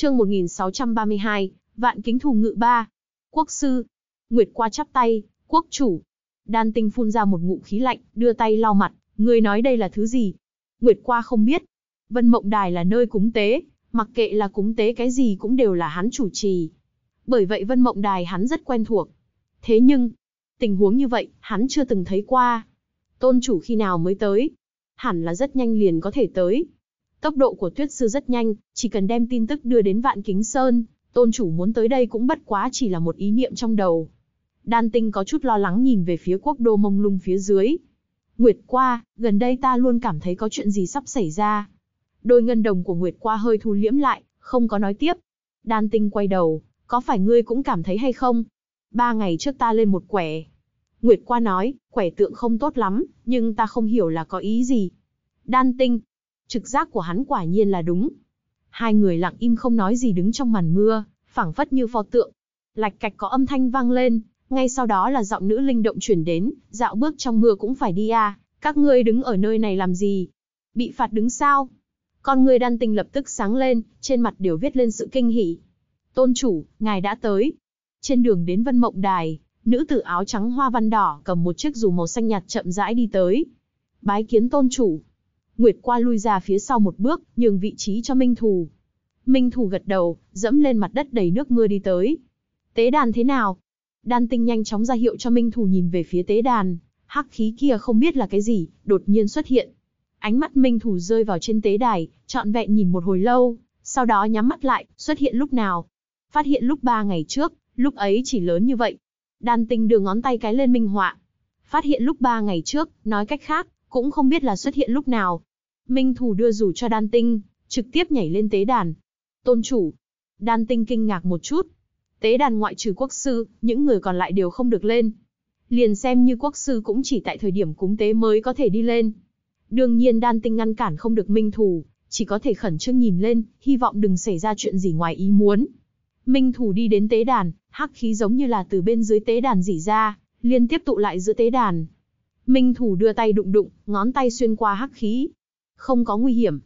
chương 1632, vạn kính thù ngự ba. Quốc sư, Nguyệt qua chắp tay, quốc chủ. Đan tinh phun ra một ngụ khí lạnh, đưa tay lau mặt, người nói đây là thứ gì? Nguyệt qua không biết. Vân Mộng Đài là nơi cúng tế, mặc kệ là cúng tế cái gì cũng đều là hắn chủ trì. Bởi vậy Vân Mộng Đài hắn rất quen thuộc. Thế nhưng, tình huống như vậy, hắn chưa từng thấy qua. Tôn chủ khi nào mới tới? Hẳn là rất nhanh liền có thể tới, Tốc độ của Tuyết Sư rất nhanh, chỉ cần đem tin tức đưa đến Vạn Kính Sơn, tôn chủ muốn tới đây cũng bất quá chỉ là một ý niệm trong đầu. Đan Tinh có chút lo lắng nhìn về phía quốc đô mông lung phía dưới. Nguyệt Qua, gần đây ta luôn cảm thấy có chuyện gì sắp xảy ra. Đôi ngân đồng của Nguyệt Qua hơi thu liễm lại, không có nói tiếp. Đan Tinh quay đầu, có phải ngươi cũng cảm thấy hay không? Ba ngày trước ta lên một quẻ. Nguyệt Qua nói, quẻ tượng không tốt lắm, nhưng ta không hiểu là có ý gì. Đan Tinh, trực giác của hắn quả nhiên là đúng. Hai người lặng im không nói gì đứng trong màn mưa, phảng phất như pho tượng. Lạch cạch có âm thanh vang lên, ngay sau đó là giọng nữ linh động chuyển đến, dạo bước trong mưa cũng phải đi à, các ngươi đứng ở nơi này làm gì? Bị phạt đứng sao? Con người đan tình lập tức sáng lên, trên mặt đều viết lên sự kinh hỉ. Tôn chủ, ngài đã tới. Trên đường đến Vân Mộng Đài, nữ tử áo trắng hoa văn đỏ cầm một chiếc dù màu xanh nhạt chậm rãi đi tới. Bái kiến tôn chủ, Nguyệt Qua lui ra phía sau một bước, nhường vị trí cho Minh Thù. Minh Thù gật đầu, dẫm lên mặt đất đầy nước mưa đi tới. Tế đàn thế nào? Đan Tinh nhanh chóng ra hiệu cho Minh Thù nhìn về phía tế đàn, hắc khí kia không biết là cái gì, đột nhiên xuất hiện. Ánh mắt Minh Thù rơi vào trên tế đài, trọn vẹn nhìn một hồi lâu, sau đó nhắm mắt lại, xuất hiện lúc nào? Phát hiện lúc ba ngày trước, lúc ấy chỉ lớn như vậy. Đan Tinh đưa ngón tay cái lên minh họa. Phát hiện lúc ba ngày trước, nói cách khác, cũng không biết là xuất hiện lúc nào. Minh Thù đưa rủ cho đan tinh, trực tiếp nhảy lên tế đàn. Tôn chủ. Đan tinh kinh ngạc một chút. Tế đàn ngoại trừ quốc sư, những người còn lại đều không được lên. Liền xem như quốc sư cũng chỉ tại thời điểm cúng tế mới có thể đi lên. Đương nhiên đan tinh ngăn cản không được Minh Thù, chỉ có thể khẩn trương nhìn lên, hy vọng đừng xảy ra chuyện gì ngoài ý muốn. Minh Thù đi đến tế đàn, hắc khí giống như là từ bên dưới tế đàn dỉ ra, liên tiếp tụ lại giữa tế đàn. Minh Thù đưa tay đụng đụng, ngón tay xuyên qua hắc khí, không có nguy hiểm.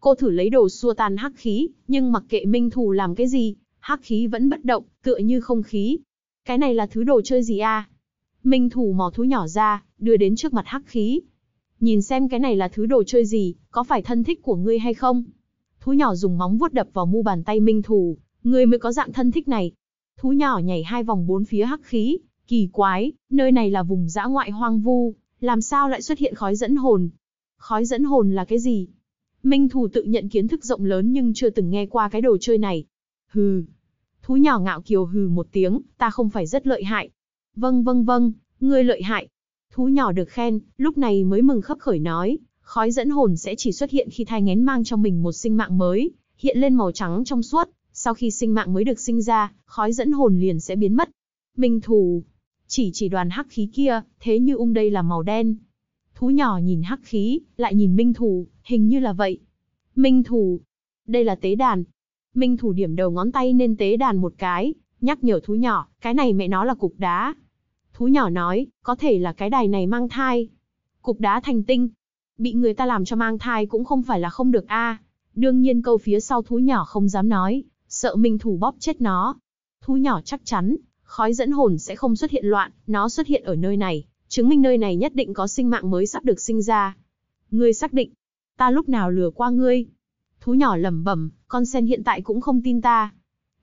Cô thử lấy đồ xua tan hắc khí, nhưng mặc kệ Minh Thù làm cái gì, hắc khí vẫn bất động, tựa như không khí. Cái này là thứ đồ chơi gì a? À? Minh Thù mò thú nhỏ ra, đưa đến trước mặt hắc khí. Nhìn xem cái này là thứ đồ chơi gì, có phải thân thích của ngươi hay không? Thú nhỏ dùng móng vuốt đập vào mu bàn tay Minh Thù, ngươi mới có dạng thân thích này. Thú nhỏ nhảy hai vòng bốn phía hắc khí, kỳ quái, nơi này là vùng dã ngoại hoang vu, làm sao lại xuất hiện khói dẫn hồn, khói dẫn hồn là cái gì? Minh Thù tự nhận kiến thức rộng lớn nhưng chưa từng nghe qua cái đồ chơi này. Hừ. Thú nhỏ ngạo kiều hừ một tiếng, ta không phải rất lợi hại. Vâng vâng vâng, ngươi lợi hại. Thú nhỏ được khen, lúc này mới mừng khấp khởi nói, khói dẫn hồn sẽ chỉ xuất hiện khi thai ngén mang trong mình một sinh mạng mới, hiện lên màu trắng trong suốt, sau khi sinh mạng mới được sinh ra, khói dẫn hồn liền sẽ biến mất. Minh Thù chỉ chỉ đoàn hắc khí kia, thế như ung đây là màu đen, thú nhỏ nhìn hắc khí, lại nhìn minh thủ, hình như là vậy. Minh thủ, đây là tế đàn. Minh thủ điểm đầu ngón tay nên tế đàn một cái, nhắc nhở thú nhỏ, cái này mẹ nó là cục đá. Thú nhỏ nói, có thể là cái đài này mang thai. Cục đá thành tinh. Bị người ta làm cho mang thai cũng không phải là không được a. Đương nhiên câu phía sau thú nhỏ không dám nói, sợ minh thủ bóp chết nó. Thú nhỏ chắc chắn, khói dẫn hồn sẽ không xuất hiện loạn, nó xuất hiện ở nơi này, chứng minh nơi này nhất định có sinh mạng mới sắp được sinh ra. Ngươi xác định, ta lúc nào lừa qua ngươi? Thú nhỏ lẩm bẩm, con sen hiện tại cũng không tin ta.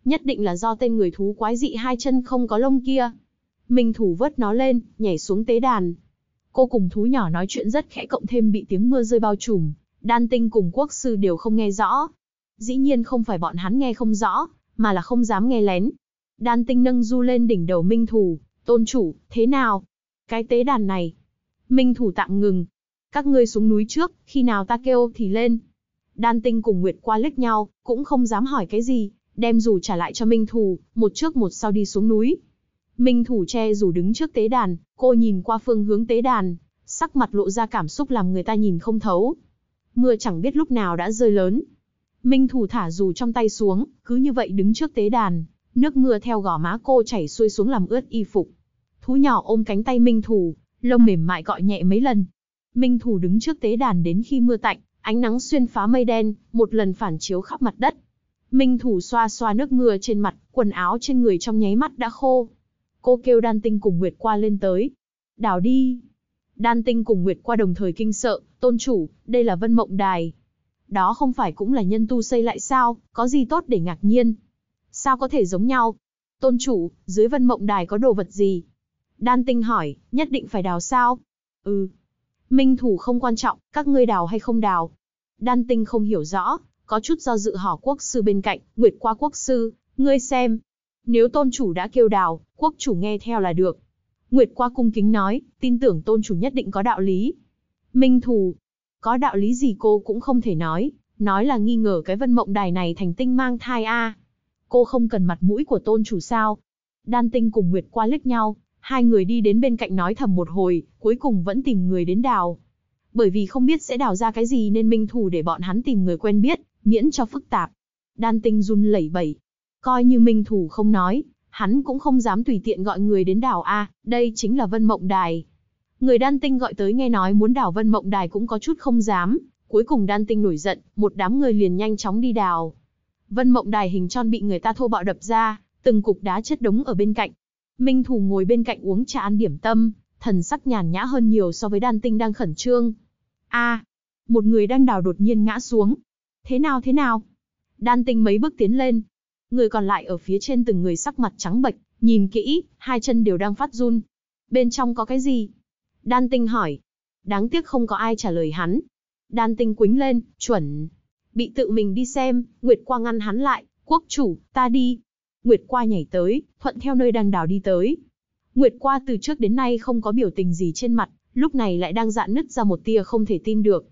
Nhất định là do tên người thú quái dị hai chân không có lông kia. Minh thủ vớt nó lên, nhảy xuống tế đàn. Cô cùng thú nhỏ nói chuyện rất khẽ cộng thêm bị tiếng mưa rơi bao trùm, đan tinh cùng quốc sư đều không nghe rõ. Dĩ nhiên không phải bọn hắn nghe không rõ, mà là không dám nghe lén. Đan tinh nâng du lên đỉnh đầu minh thủ, tôn chủ, thế nào? cái tế đàn này. Minh thủ tạm ngừng. Các ngươi xuống núi trước, khi nào ta kêu thì lên. Đan tinh cùng Nguyệt qua liếc nhau, cũng không dám hỏi cái gì, đem dù trả lại cho Minh thủ, một trước một sau đi xuống núi. Minh thủ che dù đứng trước tế đàn, cô nhìn qua phương hướng tế đàn, sắc mặt lộ ra cảm xúc làm người ta nhìn không thấu. Mưa chẳng biết lúc nào đã rơi lớn. Minh thủ thả dù trong tay xuống, cứ như vậy đứng trước tế đàn, nước mưa theo gò má cô chảy xuôi xuống làm ướt y phục. Thú nhỏ ôm cánh tay Minh Thủ, lông mềm mại gọi nhẹ mấy lần. Minh Thủ đứng trước tế đàn đến khi mưa tạnh, ánh nắng xuyên phá mây đen, một lần phản chiếu khắp mặt đất. Minh Thủ xoa xoa nước mưa trên mặt, quần áo trên người trong nháy mắt đã khô. Cô kêu đan tinh cùng Nguyệt qua lên tới. Đào đi. Đan tinh cùng Nguyệt qua đồng thời kinh sợ, tôn chủ, đây là vân mộng đài. Đó không phải cũng là nhân tu xây lại sao, có gì tốt để ngạc nhiên. Sao có thể giống nhau? Tôn chủ, dưới vân mộng đài có đồ vật gì? Đan Tinh hỏi, nhất định phải đào sao? Ừ. Minh thủ không quan trọng, các ngươi đào hay không đào? Đan Tinh không hiểu rõ, có chút do dự hỏi quốc sư bên cạnh, Nguyệt qua quốc sư, ngươi xem. Nếu tôn chủ đã kêu đào, quốc chủ nghe theo là được. Nguyệt qua cung kính nói, tin tưởng tôn chủ nhất định có đạo lý. Minh Thủ, có đạo lý gì cô cũng không thể nói, nói là nghi ngờ cái vân mộng đài này thành tinh mang thai a. Cô không cần mặt mũi của tôn chủ sao? Đan tinh cùng Nguyệt qua liếc nhau, Hai người đi đến bên cạnh nói thầm một hồi, cuối cùng vẫn tìm người đến đào. Bởi vì không biết sẽ đào ra cái gì nên minh thủ để bọn hắn tìm người quen biết, miễn cho phức tạp. Đan tinh run lẩy bẩy. Coi như minh thủ không nói, hắn cũng không dám tùy tiện gọi người đến đào A, đây chính là Vân Mộng Đài. Người đan tinh gọi tới nghe nói muốn đào Vân Mộng Đài cũng có chút không dám, cuối cùng đan tinh nổi giận, một đám người liền nhanh chóng đi đào. Vân Mộng Đài hình tròn bị người ta thô bạo đập ra, từng cục đá chất đống ở bên cạnh, Minh Thù ngồi bên cạnh uống trà ăn điểm tâm, thần sắc nhàn nhã hơn nhiều so với đan tinh đang khẩn trương. a một người đang đào đột nhiên ngã xuống. Thế nào thế nào? Đan tinh mấy bước tiến lên. Người còn lại ở phía trên từng người sắc mặt trắng bệch, nhìn kỹ, hai chân đều đang phát run. Bên trong có cái gì? Đan tinh hỏi. Đáng tiếc không có ai trả lời hắn. Đan tinh quính lên, chuẩn. Bị tự mình đi xem, Nguyệt Quang ngăn hắn lại, quốc chủ, ta đi, Nguyệt Qua nhảy tới, thuận theo nơi đang đào đi tới. Nguyệt Qua từ trước đến nay không có biểu tình gì trên mặt, lúc này lại đang dạn nứt ra một tia không thể tin được.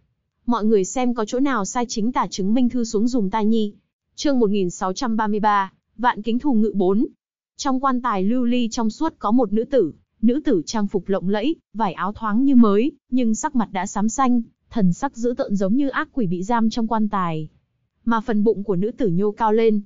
Mọi người xem có chỗ nào sai chính tả chứng minh thư xuống dùng ta nhi. Chương 1633, Vạn Kính Thù Ngự 4. Trong quan tài lưu ly trong suốt có một nữ tử, nữ tử trang phục lộng lẫy, vải áo thoáng như mới, nhưng sắc mặt đã xám xanh, thần sắc dữ tợn giống như ác quỷ bị giam trong quan tài. Mà phần bụng của nữ tử nhô cao lên,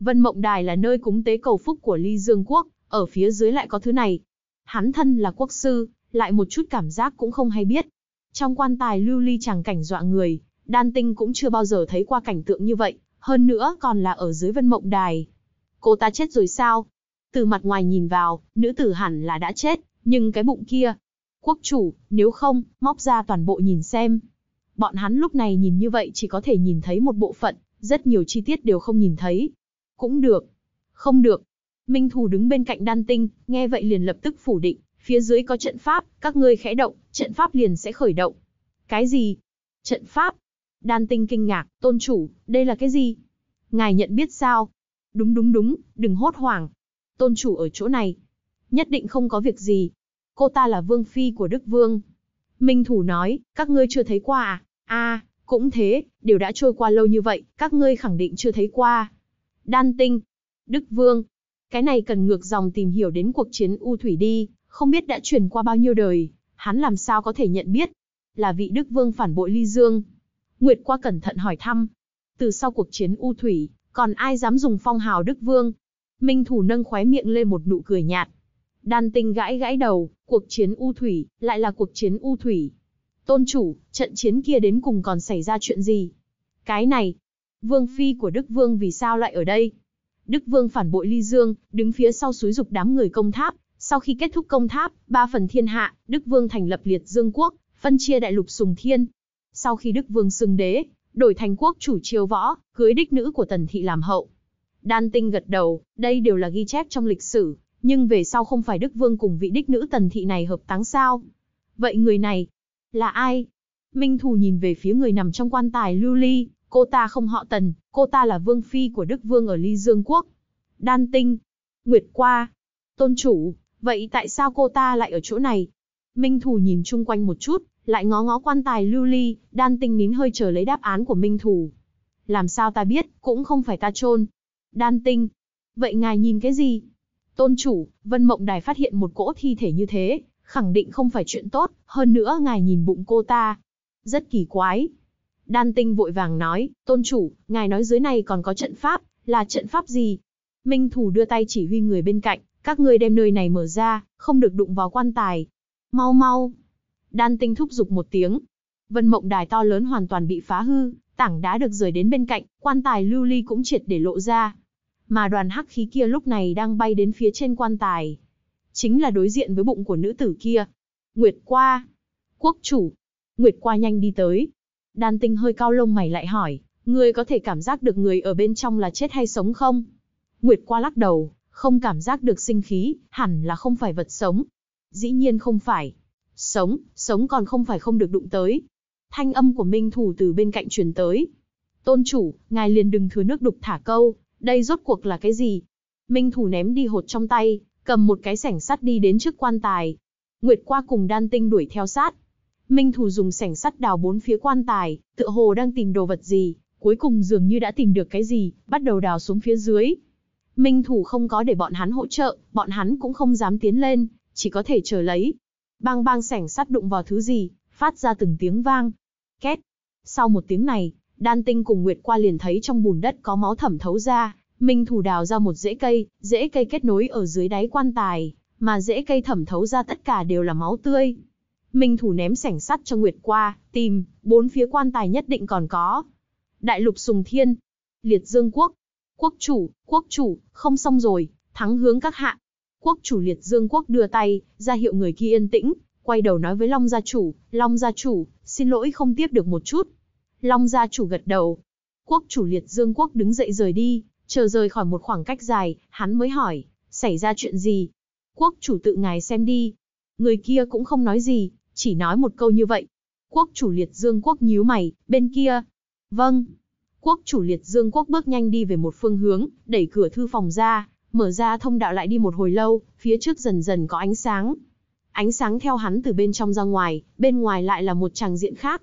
Vân Mộng Đài là nơi cúng tế cầu phúc của Ly Dương Quốc, ở phía dưới lại có thứ này. Hắn thân là quốc sư, lại một chút cảm giác cũng không hay biết. Trong quan tài lưu ly chẳng cảnh dọa người, đan tinh cũng chưa bao giờ thấy qua cảnh tượng như vậy, hơn nữa còn là ở dưới Vân Mộng Đài. Cô ta chết rồi sao? Từ mặt ngoài nhìn vào, nữ tử hẳn là đã chết, nhưng cái bụng kia... Quốc chủ, nếu không, móc ra toàn bộ nhìn xem. Bọn hắn lúc này nhìn như vậy chỉ có thể nhìn thấy một bộ phận, rất nhiều chi tiết đều không nhìn thấy, cũng được. Không được. Minh Thù đứng bên cạnh đan tinh, nghe vậy liền lập tức phủ định, phía dưới có trận pháp, các ngươi khẽ động, trận pháp liền sẽ khởi động. Cái gì? Trận pháp? Đan tinh kinh ngạc, tôn chủ, đây là cái gì? Ngài nhận biết sao? Đúng đúng đúng, đừng hốt hoảng. Tôn chủ ở chỗ này. Nhất định không có việc gì. Cô ta là vương phi của Đức Vương. Minh Thủ nói, các ngươi chưa thấy qua à? À, cũng thế, đều đã trôi qua lâu như vậy, các ngươi khẳng định chưa thấy qua. Đan Tinh, Đức Vương. Cái này cần ngược dòng tìm hiểu đến cuộc chiến U Thủy đi, không biết đã chuyển qua bao nhiêu đời, hắn làm sao có thể nhận biết. Là vị Đức Vương phản bội Ly Dương. Nguyệt qua cẩn thận hỏi thăm. Từ sau cuộc chiến U Thủy, còn ai dám dùng phong hào Đức Vương? Minh Thủ nâng khóe miệng lên một nụ cười nhạt. Đan Tinh gãi gãi đầu, cuộc chiến U Thủy, lại là cuộc chiến U Thủy. Tôn chủ, trận chiến kia đến cùng còn xảy ra chuyện gì? Cái này, vương phi của Đức Vương vì sao lại ở đây? Đức Vương phản bội Ly Dương, đứng phía sau suối dục đám người công tháp. Sau khi kết thúc công tháp, ba phần thiên hạ, Đức Vương thành lập liệt Dương quốc, phân chia đại lục sùng thiên. Sau khi Đức Vương xưng đế, đổi thành quốc chủ triều võ, cưới đích nữ của Tần Thị làm hậu. Đan Tinh gật đầu, đây đều là ghi chép trong lịch sử, nhưng về sau không phải Đức Vương cùng vị đích nữ Tần Thị này hợp táng sao? Vậy người này, là ai? Minh Thù nhìn về phía người nằm trong quan tài lưu ly, Cô ta không họ Tần, cô ta là vương phi của Đức Vương ở Ly Dương Quốc. Đan Tinh, Nguyệt Qua, Tôn Chủ, vậy tại sao cô ta lại ở chỗ này? Minh Thù nhìn chung quanh một chút, lại ngó ngó quan tài lưu ly, Đan Tinh nín hơi chờ lấy đáp án của Minh Thù. Làm sao ta biết, cũng không phải ta chôn. Đan Tinh, vậy ngài nhìn cái gì? Tôn chủ, Vân Mộng Đài phát hiện một cỗ thi thể như thế, khẳng định không phải chuyện tốt, hơn nữa ngài nhìn bụng cô ta. Rất kỳ quái, Đan Tinh vội vàng nói, tôn chủ, ngài nói dưới này còn có trận pháp, là trận pháp gì? Minh Thủ đưa tay chỉ huy người bên cạnh, các ngươi đem nơi này mở ra, không được đụng vào quan tài. Mau mau. Đan Tinh thúc giục một tiếng. Vân mộng đài to lớn hoàn toàn bị phá hư, tảng đá được rời đến bên cạnh, quan tài lưu ly cũng triệt để lộ ra. Mà đoàn hắc khí kia lúc này đang bay đến phía trên quan tài. Chính là đối diện với bụng của nữ tử kia. Nguyệt qua. Quốc chủ. Nguyệt qua nhanh đi tới, Đan tinh hơi cao lông mày lại hỏi, ngươi có thể cảm giác được người ở bên trong là chết hay sống không? Nguyệt qua lắc đầu, không cảm giác được sinh khí, hẳn là không phải vật sống. Dĩ nhiên không phải. Sống, sống còn không phải không được đụng tới. Thanh âm của Minh Thủ từ bên cạnh truyền tới. Tôn chủ, ngài liền đừng thừa nước đục thả câu, đây rốt cuộc là cái gì? Minh Thủ ném đi hột trong tay, cầm một cái sảnh sắt đi đến trước quan tài. Nguyệt qua cùng đan tinh đuổi theo sát. Minh Thù dùng sảnh sắt đào bốn phía quan tài, tựa hồ đang tìm đồ vật gì, cuối cùng dường như đã tìm được cái gì, bắt đầu đào xuống phía dưới. Minh Thù không có để bọn hắn hỗ trợ, bọn hắn cũng không dám tiến lên, chỉ có thể chờ lấy. Bang bang sảnh sắt đụng vào thứ gì, phát ra từng tiếng vang. Két. Sau một tiếng này, Đan Tinh cùng Nguyệt Qua liền thấy trong bùn đất có máu thẩm thấu ra, Minh Thù đào ra một rễ cây, rễ cây kết nối ở dưới đáy quan tài, mà rễ cây thẩm thấu ra tất cả đều là máu tươi. Minh thủ ném sảnh sắt cho Nguyệt qua, tìm, bốn phía quan tài nhất định còn có. Đại lục sùng thiên, liệt dương quốc, quốc chủ, quốc chủ, không xong rồi, thắng hướng các hạ. Quốc chủ liệt dương quốc đưa tay, ra hiệu người kia yên tĩnh, quay đầu nói với Long gia chủ, Long gia chủ, xin lỗi không tiếp được một chút. Long gia chủ gật đầu. Quốc chủ liệt dương quốc đứng dậy rời đi, chờ rời khỏi một khoảng cách dài, hắn mới hỏi, xảy ra chuyện gì? Quốc chủ tự ngài xem đi. Người kia cũng không nói gì, chỉ nói một câu như vậy. Quốc chủ liệt dương quốc nhíu mày, bên kia. Vâng. Quốc chủ liệt dương quốc bước nhanh đi về một phương hướng, đẩy cửa thư phòng ra, mở ra thông đạo lại đi một hồi lâu, phía trước dần dần có ánh sáng. Ánh sáng theo hắn từ bên trong ra ngoài, bên ngoài lại là một tràng diện khác.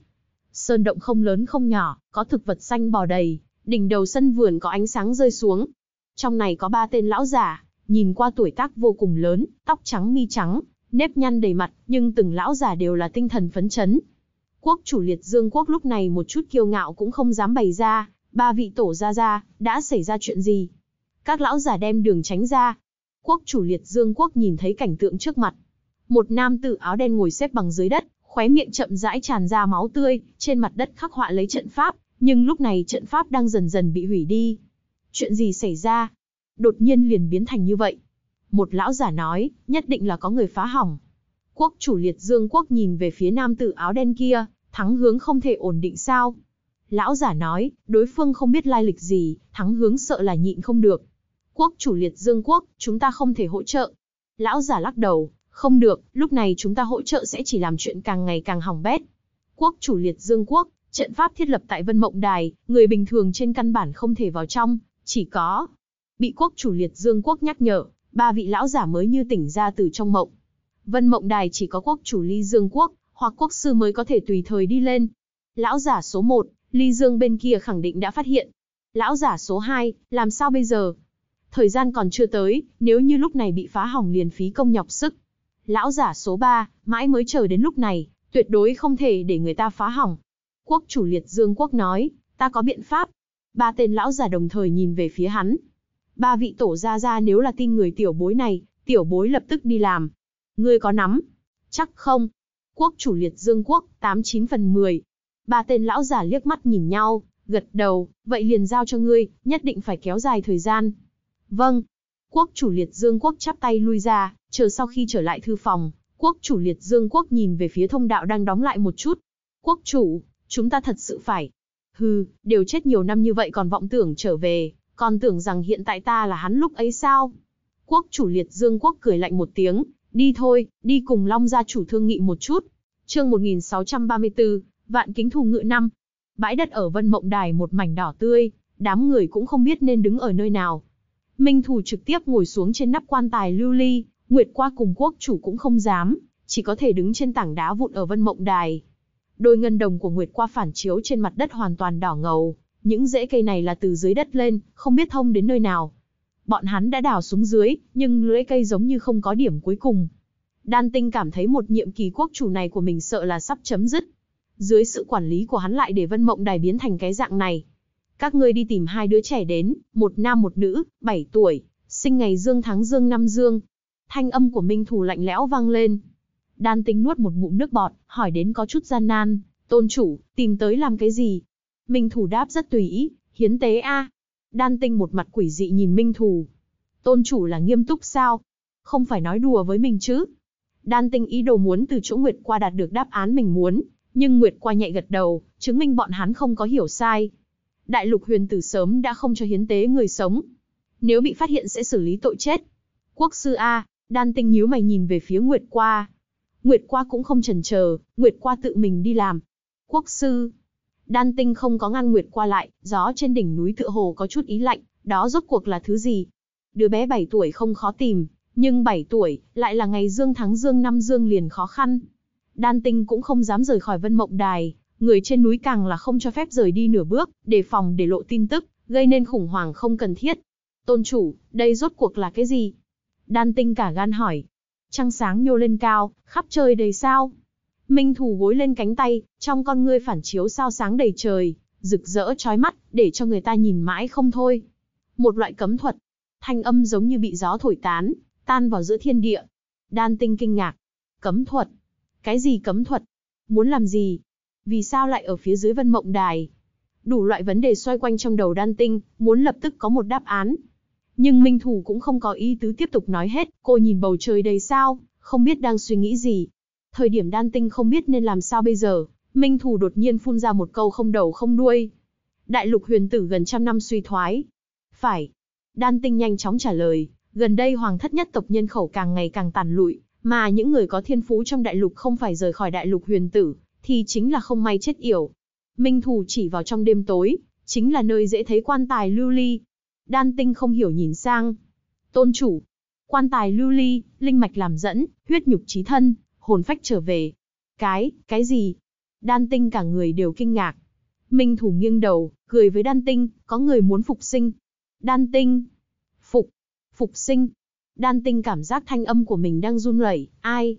Sơn động không lớn không nhỏ, có thực vật xanh bò đầy, đỉnh đầu sân vườn có ánh sáng rơi xuống. Trong này có ba tên lão giả, nhìn qua tuổi tác vô cùng lớn, tóc trắng mi trắng, nếp nhăn đầy mặt, nhưng từng lão giả đều là tinh thần phấn chấn. Quốc chủ liệt dương quốc lúc này một chút kiêu ngạo cũng không dám bày ra, ba vị tổ ra ra, đã xảy ra chuyện gì? Các lão giả đem đường tránh ra. Quốc chủ liệt dương quốc nhìn thấy cảnh tượng trước mặt. Một nam tử áo đen ngồi xếp bằng dưới đất, khóe miệng chậm rãi tràn ra máu tươi, trên mặt đất khắc họa lấy trận pháp, nhưng lúc này trận pháp đang dần dần bị hủy đi. Chuyện gì xảy ra? Đột nhiên liền biến thành như vậy. Một lão giả nói, nhất định là có người phá hỏng. Quốc chủ liệt dương quốc nhìn về phía nam tử áo đen kia, thắng hướng không thể ổn định sao. Lão giả nói, đối phương không biết lai lịch gì, thắng hướng sợ là nhịn không được. Quốc chủ liệt dương quốc, chúng ta không thể hỗ trợ. Lão giả lắc đầu, không được, lúc này chúng ta hỗ trợ sẽ chỉ làm chuyện càng ngày càng hỏng bét. Quốc chủ liệt dương quốc, trận pháp thiết lập tại Vân Mộng Đài, người bình thường trên căn bản không thể vào trong, chỉ có bị quốc chủ liệt dương quốc nhắc nhở, ba vị lão giả mới như tỉnh ra từ trong mộng. Vân mộng đài chỉ có quốc chủ Ly Dương Quốc, hoặc quốc sư mới có thể tùy thời đi lên. Lão giả số 1, Ly Dương bên kia khẳng định đã phát hiện. Lão giả số 2, làm sao bây giờ? Thời gian còn chưa tới, nếu như lúc này bị phá hỏng liền phí công nhọc sức. Lão giả số 3, mãi mới chờ đến lúc này, tuyệt đối không thể để người ta phá hỏng. Quốc chủ liệt Dương Quốc nói, ta có biện pháp. Ba tên lão giả đồng thời nhìn về phía hắn, Ba vị tổ gia gia nếu là tin người tiểu bối này, tiểu bối lập tức đi làm. Ngươi có nắm? Chắc không. Quốc chủ liệt dương quốc, 89 phần 10. Ba tên lão giả liếc mắt nhìn nhau, gật đầu, vậy liền giao cho ngươi, nhất định phải kéo dài thời gian. Vâng. Quốc chủ liệt dương quốc chắp tay lui ra, chờ sau khi trở lại thư phòng, quốc chủ liệt dương quốc nhìn về phía thông đạo đang đóng lại một chút. Quốc chủ, chúng ta thật sự phải. Hừ, đều chết nhiều năm như vậy còn vọng tưởng trở về, còn tưởng rằng hiện tại ta là hắn lúc ấy sao? Quốc chủ liệt dương quốc cười lạnh một tiếng, đi thôi, đi cùng Long gia chủ thương nghị một chút. chương 1634, vạn kính thù ngự năm. Bãi đất ở Vân Mộng Đài một mảnh đỏ tươi, đám người cũng không biết nên đứng ở nơi nào. Minh Thù trực tiếp ngồi xuống trên nắp quan tài lưu ly, Nguyệt qua cùng quốc chủ cũng không dám, chỉ có thể đứng trên tảng đá vụn ở Vân Mộng Đài. Đôi ngân đồng của Nguyệt qua phản chiếu trên mặt đất hoàn toàn đỏ ngầu, những rễ cây này là từ dưới đất lên, không biết thông đến nơi nào. Bọn hắn đã đào xuống dưới, nhưng lưỡi cây giống như không có điểm cuối cùng. Đan Tinh cảm thấy một nhiệm kỳ quốc chủ này của mình sợ là sắp chấm dứt. Dưới sự quản lý của hắn lại để Vân Mộng Đài biến thành cái dạng này. Các ngươi đi tìm hai đứa trẻ đến, một nam một nữ, 7 tuổi, sinh ngày dương tháng dương năm dương. Thanh âm của Minh Thù lạnh lẽo vang lên. Đan Tinh nuốt một ngụm nước bọt, hỏi đến có chút gian nan, "Tôn chủ, tìm tới làm cái gì?" Minh Thù đáp rất tùy ý, hiến tế a. Đan Tinh một mặt quỷ dị nhìn Minh Thù. Tôn chủ là nghiêm túc sao? Không phải nói đùa với mình chứ? Đan Tinh ý đồ muốn từ chỗ Nguyệt qua đạt được đáp án mình muốn, nhưng Nguyệt qua nhẹ gật đầu, chứng minh bọn hắn không có hiểu sai. Đại lục huyền tử sớm đã không cho hiến tế người sống. Nếu bị phát hiện sẽ xử lý tội chết. Quốc sư A, Đan Tinh nhíu mày nhìn về phía Nguyệt qua. Nguyệt qua cũng không chần chờ, Nguyệt qua tự mình đi làm. Quốc sư, Đan Tinh không có ngăn nguyệt qua lại, gió trên đỉnh núi tựa hồ có chút ý lạnh, đó rốt cuộc là thứ gì? Đứa bé 7 tuổi không khó tìm, nhưng 7 tuổi, lại là ngày dương tháng dương năm dương liền khó khăn. Đan Tinh cũng không dám rời khỏi Vân Mộng Đài, người trên núi càng là không cho phép rời đi nửa bước, để phòng để lộ tin tức, gây nên khủng hoảng không cần thiết. Tôn chủ, đây rốt cuộc là cái gì? Đan Tinh cả gan hỏi. Trăng sáng nhô lên cao, khắp trời đầy sao. Minh Thù gối lên cánh tay, trong con ngươi phản chiếu sao sáng đầy trời, rực rỡ chói mắt, để cho người ta nhìn mãi không thôi. Một loại cấm thuật, thanh âm giống như bị gió thổi tán, tan vào giữa thiên địa. Đan Tinh kinh ngạc. Cấm thuật? Cái gì cấm thuật? Muốn làm gì? Vì sao lại ở phía dưới Vân Mộng Đài? Đủ loại vấn đề xoay quanh trong đầu Đan Tinh, muốn lập tức có một đáp án. Nhưng Minh Thủ cũng không có ý tứ tiếp tục nói hết, cô nhìn bầu trời đầy sao, không biết đang suy nghĩ gì. Thời điểm đan tinh không biết nên làm sao bây giờ, Minh Thù đột nhiên phun ra một câu không đầu không đuôi. Đại lục huyền tử gần trăm năm suy thoái. Phải. Đan tinh nhanh chóng trả lời, gần đây hoàng thất nhất tộc nhân khẩu càng ngày càng tàn lụi, mà những người có thiên phú trong đại lục không phải rời khỏi đại lục huyền tử, thì chính là không may chết yểu. Minh Thù chỉ vào trong đêm tối, chính là nơi dễ thấy quan tài lưu ly. Đan tinh không hiểu nhìn sang. Tôn chủ, quan tài lưu ly, linh mạch làm dẫn, huyết nhục trí thân, hồn phách trở về. Cái, cái gì? Đan Tinh cả người đều kinh ngạc. Minh Thủ nghiêng đầu, cười với Đan Tinh, có người muốn phục sinh. Đan Tinh, phục, phục sinh. Đan Tinh cảm giác thanh âm của mình đang run lẩy ai?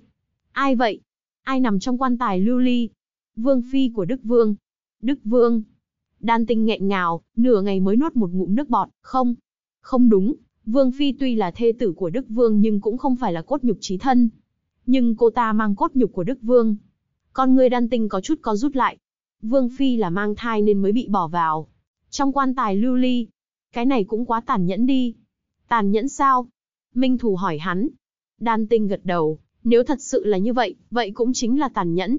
Ai vậy? Ai nằm trong quan tài lưu ly? Vương phi của Đức Vương. Đức Vương. Đan Tinh nghẹn ngào, nửa ngày mới nuốt một ngụm nước bọt, không. Không đúng, Vương phi tuy là thê tử của Đức Vương nhưng cũng không phải là cốt nhục trí thân nhưng cô ta mang cốt nhục của Đức Vương. Con người đan tinh có chút có rút lại. Vương Phi là mang thai nên mới bị bỏ vào. Trong quan tài lưu ly. Cái này cũng quá tàn nhẫn đi. Tàn nhẫn sao? Minh Thù hỏi hắn. Đan tinh gật đầu. Nếu thật sự là như vậy, vậy cũng chính là tàn nhẫn.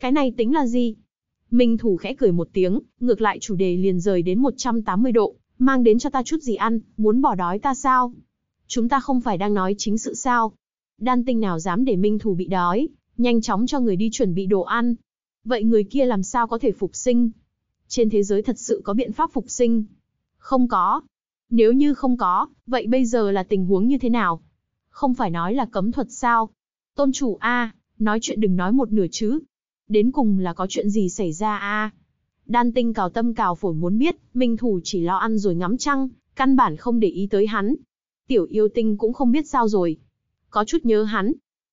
Cái này tính là gì? Minh Thù khẽ cười một tiếng, ngược lại chủ đề liền rời đến 180 độ, mang đến cho ta chút gì ăn, muốn bỏ đói ta sao? Chúng ta không phải đang nói chính sự sao? Đan tinh nào dám để minh thù bị đói, nhanh chóng cho người đi chuẩn bị đồ ăn. Vậy người kia làm sao có thể phục sinh? Trên thế giới thật sự có biện pháp phục sinh? Không có. Nếu như không có, vậy bây giờ là tình huống như thế nào? Không phải nói là cấm thuật sao? Tôn chủ A, nói chuyện đừng nói một nửa chứ. Đến cùng là có chuyện gì xảy ra A? Đan tinh cào tâm cào phổi muốn biết, minh thủ chỉ lo ăn rồi ngắm trăng, căn bản không để ý tới hắn. Tiểu yêu tinh cũng không biết sao rồi, có chút nhớ hắn.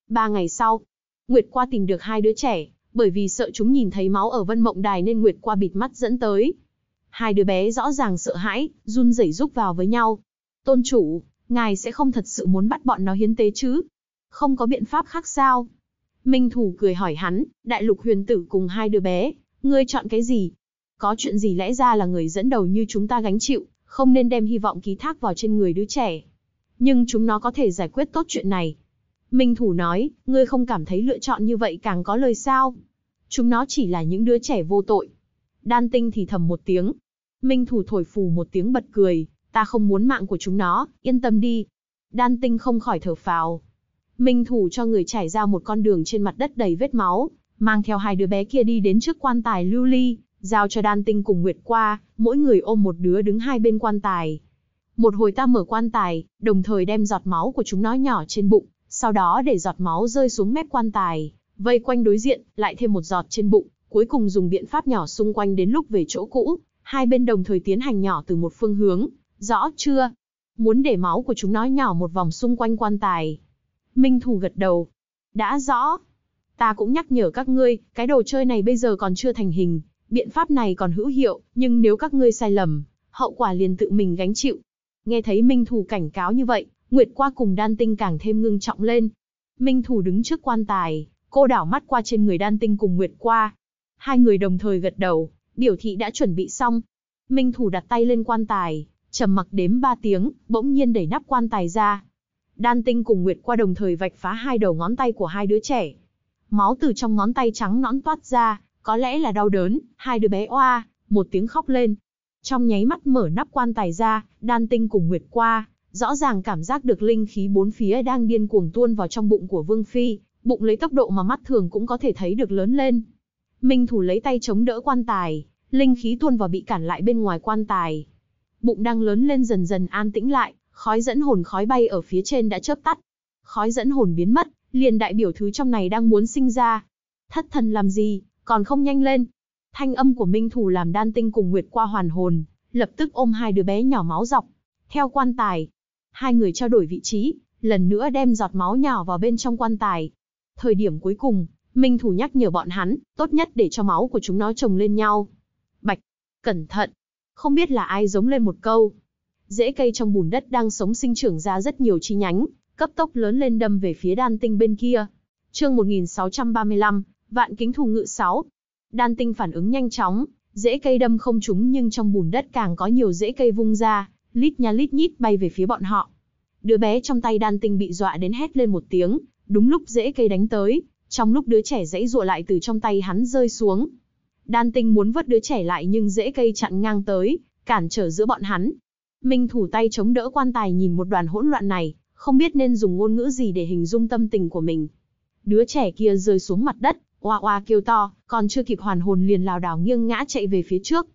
Ba ngày sau, Nguyệt Qua tìm được hai đứa trẻ, bởi vì sợ chúng nhìn thấy máu ở Vân Mộng Đài nên Nguyệt Qua bịt mắt dẫn tới. Hai đứa bé rõ ràng sợ hãi, run rẩy rúc vào với nhau. Tôn chủ, ngài sẽ không thật sự muốn bắt bọn nó hiến tế chứ? Không có biện pháp khác sao? Minh Thủ cười hỏi hắn, đại lục huyền tử cùng hai đứa bé, ngươi chọn cái gì? Có chuyện gì lẽ ra là người dẫn đầu như chúng ta gánh chịu, không nên đem hy vọng ký thác vào trên người đứa trẻ nhưng chúng nó có thể giải quyết tốt chuyện này. Minh Thủ nói, ngươi không cảm thấy lựa chọn như vậy càng có lời sao. Chúng nó chỉ là những đứa trẻ vô tội. Đan Tinh thì thầm một tiếng. Minh Thủ thổi phù một tiếng bật cười, ta không muốn mạng của chúng nó, yên tâm đi. Đan Tinh không khỏi thở phào. Minh Thủ cho người trải ra một con đường trên mặt đất đầy vết máu, mang theo hai đứa bé kia đi đến trước quan tài lưu ly, giao cho đan tinh cùng Nguyệt qua, mỗi người ôm một đứa đứng hai bên quan tài, một hồi ta mở quan tài, đồng thời đem giọt máu của chúng nó nhỏ trên bụng, sau đó để giọt máu rơi xuống mép quan tài, vây quanh đối diện, lại thêm một giọt trên bụng, cuối cùng dùng biện pháp nhỏ xung quanh đến lúc về chỗ cũ, hai bên đồng thời tiến hành nhỏ từ một phương hướng, rõ chưa? Muốn để máu của chúng nó nhỏ một vòng xung quanh quan tài. Minh Thù gật đầu. Đã rõ. Ta cũng nhắc nhở các ngươi, cái đồ chơi này bây giờ còn chưa thành hình, biện pháp này còn hữu hiệu, nhưng nếu các ngươi sai lầm, hậu quả liền tự mình gánh chịu. Nghe thấy Minh Thù cảnh cáo như vậy, Nguyệt Qua cùng Đan Tinh càng thêm ngưng trọng lên. Minh Thù đứng trước quan tài, cô đảo mắt qua trên người Đan Tinh cùng Nguyệt Qua. Hai người đồng thời gật đầu, biểu thị đã chuẩn bị xong. Minh Thù đặt tay lên quan tài, trầm mặc đếm ba tiếng, bỗng nhiên đẩy nắp quan tài ra. Đan Tinh cùng Nguyệt Qua đồng thời vạch phá hai đầu ngón tay của hai đứa trẻ. Máu từ trong ngón tay trắng nõn toát ra, có lẽ là đau đớn, hai đứa bé oa, một tiếng khóc lên. Trong nháy mắt mở nắp quan tài ra, đan tinh cùng nguyệt qua, rõ ràng cảm giác được linh khí bốn phía đang điên cuồng tuôn vào trong bụng của Vương Phi, bụng lấy tốc độ mà mắt thường cũng có thể thấy được lớn lên. Minh thủ lấy tay chống đỡ quan tài, linh khí tuôn vào bị cản lại bên ngoài quan tài. Bụng đang lớn lên dần dần an tĩnh lại, khói dẫn hồn khói bay ở phía trên đã chớp tắt. Khói dẫn hồn biến mất, liền đại biểu thứ trong này đang muốn sinh ra. Thất thần làm gì, còn không nhanh lên, Thanh âm của Minh Thù làm đan tinh cùng Nguyệt qua hoàn hồn, lập tức ôm hai đứa bé nhỏ máu dọc. Theo quan tài, hai người trao đổi vị trí, lần nữa đem giọt máu nhỏ vào bên trong quan tài. Thời điểm cuối cùng, Minh Thủ nhắc nhở bọn hắn, tốt nhất để cho máu của chúng nó chồng lên nhau. Bạch, cẩn thận. Không biết là ai giống lên một câu. Rễ cây trong bùn đất đang sống sinh trưởng ra rất nhiều chi nhánh, cấp tốc lớn lên đâm về phía đan tinh bên kia. Chương 1635, Vạn Kính Thù Ngự 6, Đan tinh phản ứng nhanh chóng, rễ cây đâm không trúng nhưng trong bùn đất càng có nhiều rễ cây vung ra, lít nha lít nhít bay về phía bọn họ. Đứa bé trong tay đan tinh bị dọa đến hét lên một tiếng, đúng lúc rễ cây đánh tới, trong lúc đứa trẻ dãy rụa lại từ trong tay hắn rơi xuống. Đan tinh muốn vớt đứa trẻ lại nhưng rễ cây chặn ngang tới, cản trở giữa bọn hắn. Minh thủ tay chống đỡ quan tài nhìn một đoàn hỗn loạn này, không biết nên dùng ngôn ngữ gì để hình dung tâm tình của mình. Đứa trẻ kia rơi xuống mặt đất, oa oa kêu to, còn chưa kịp hoàn hồn liền lao đảo nghiêng ngã chạy về phía trước.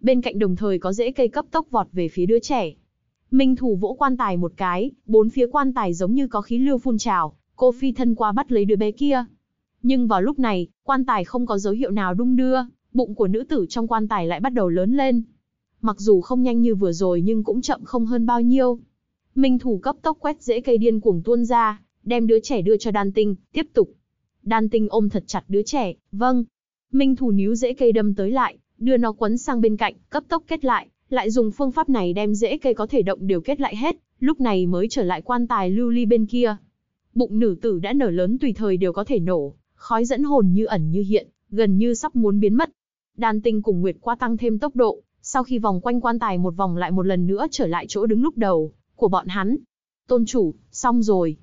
Bên cạnh đồng thời có rễ cây cấp tốc vọt về phía đứa trẻ. Minh thủ vỗ quan tài một cái, bốn phía quan tài giống như có khí lưu phun trào, cô phi thân qua bắt lấy đứa bé kia. Nhưng vào lúc này, quan tài không có dấu hiệu nào đung đưa, bụng của nữ tử trong quan tài lại bắt đầu lớn lên. Mặc dù không nhanh như vừa rồi nhưng cũng chậm không hơn bao nhiêu. Minh thủ cấp tốc quét rễ cây điên cuồng tuôn ra, đem đứa trẻ đưa cho đan tinh, tiếp tục. Đan Tinh ôm thật chặt đứa trẻ, vâng. Minh Thù níu rễ cây đâm tới lại, đưa nó quấn sang bên cạnh, cấp tốc kết lại, lại dùng phương pháp này đem rễ cây có thể động đều kết lại hết, lúc này mới trở lại quan tài lưu ly bên kia. Bụng nữ tử đã nở lớn tùy thời đều có thể nổ, khói dẫn hồn như ẩn như hiện, gần như sắp muốn biến mất. Đan Tinh cùng Nguyệt Qua tăng thêm tốc độ, sau khi vòng quanh quan tài một vòng lại một lần nữa trở lại chỗ đứng lúc đầu của bọn hắn. Tôn chủ, xong rồi.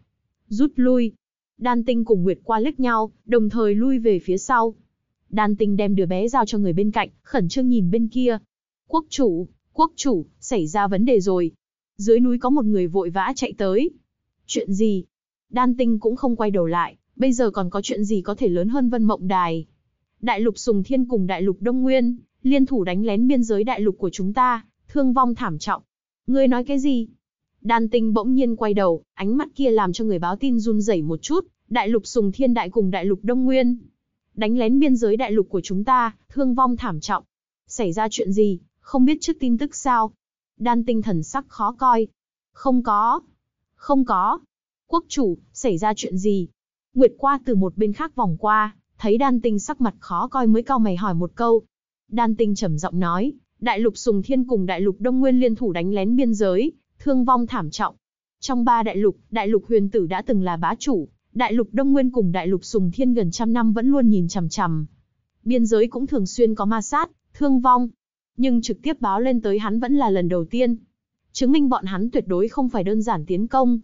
Rút lui, Đan Tinh cùng Nguyệt qua liếc nhau, đồng thời lui về phía sau. Đan Tinh đem đứa bé giao cho người bên cạnh, khẩn trương nhìn bên kia. Quốc chủ, quốc chủ, xảy ra vấn đề rồi. Dưới núi có một người vội vã chạy tới. Chuyện gì? Đan Tinh cũng không quay đầu lại, bây giờ còn có chuyện gì có thể lớn hơn Vân Mộng Đài. Đại lục Sùng Thiên cùng đại lục Đông Nguyên, liên thủ đánh lén biên giới đại lục của chúng ta, thương vong thảm trọng. Ngươi nói cái gì? Đan Tinh bỗng nhiên quay đầu, ánh mắt kia làm cho người báo tin run rẩy một chút, đại lục Sùng Thiên Đại cùng đại lục Đông Nguyên. Đánh lén biên giới đại lục của chúng ta, thương vong thảm trọng. Xảy ra chuyện gì, không biết trước tin tức sao? Đan Tinh thần sắc khó coi. Không có. Không có. Quốc chủ, xảy ra chuyện gì? Nguyệt qua từ một bên khác vòng qua, thấy đan tinh sắc mặt khó coi mới cau mày hỏi một câu. Đan tinh trầm giọng nói, đại lục Sùng Thiên cùng đại lục Đông Nguyên liên thủ đánh lén biên giới, thương vong thảm trọng. Trong ba đại lục, đại lục huyền tử đã từng là bá chủ, đại lục Đông Nguyên cùng đại lục Sùng Thiên gần trăm năm vẫn luôn nhìn chằm chằm. Biên giới cũng thường xuyên có ma sát, thương vong. Nhưng trực tiếp báo lên tới hắn vẫn là lần đầu tiên. Chứng minh bọn hắn tuyệt đối không phải đơn giản tiến công.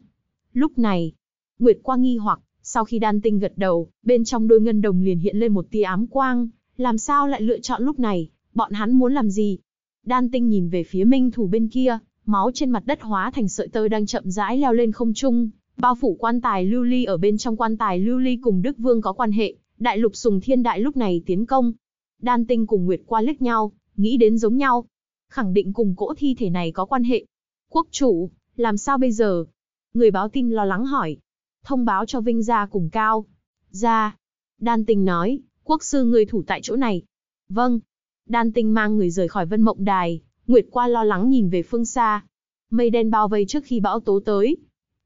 Lúc này, Nguyệt Qua nghi hoặc, sau khi đan tinh gật đầu, bên trong đôi ngân đồng liền hiện lên một tia ám quang. Làm sao lại lựa chọn lúc này, bọn hắn muốn làm gì? Đan tinh nhìn về phía minh thủ bên kia, Máu trên mặt đất hóa thành sợi tơ đang chậm rãi leo lên không trung, bao phủ quan tài lưu ly ở bên trong quan tài lưu ly cùng Đức Vương có quan hệ, Đại Lục Sùng Thiên Đại lúc này tiến công. Đan Tinh cùng Nguyệt Qua liếc nhau, nghĩ đến giống nhau, khẳng định cùng cỗ thi thể này có quan hệ. Quốc chủ, làm sao bây giờ? Người báo tin lo lắng hỏi. Thông báo cho Vinh gia cùng Cao. Gia. Đan Tinh nói, quốc sư người thủ tại chỗ này. Vâng. Đan Tinh mang người rời khỏi Vân Mộng Đài, Nguyệt qua lo lắng nhìn về phương xa. Mây đen bao vây trước khi bão tố tới.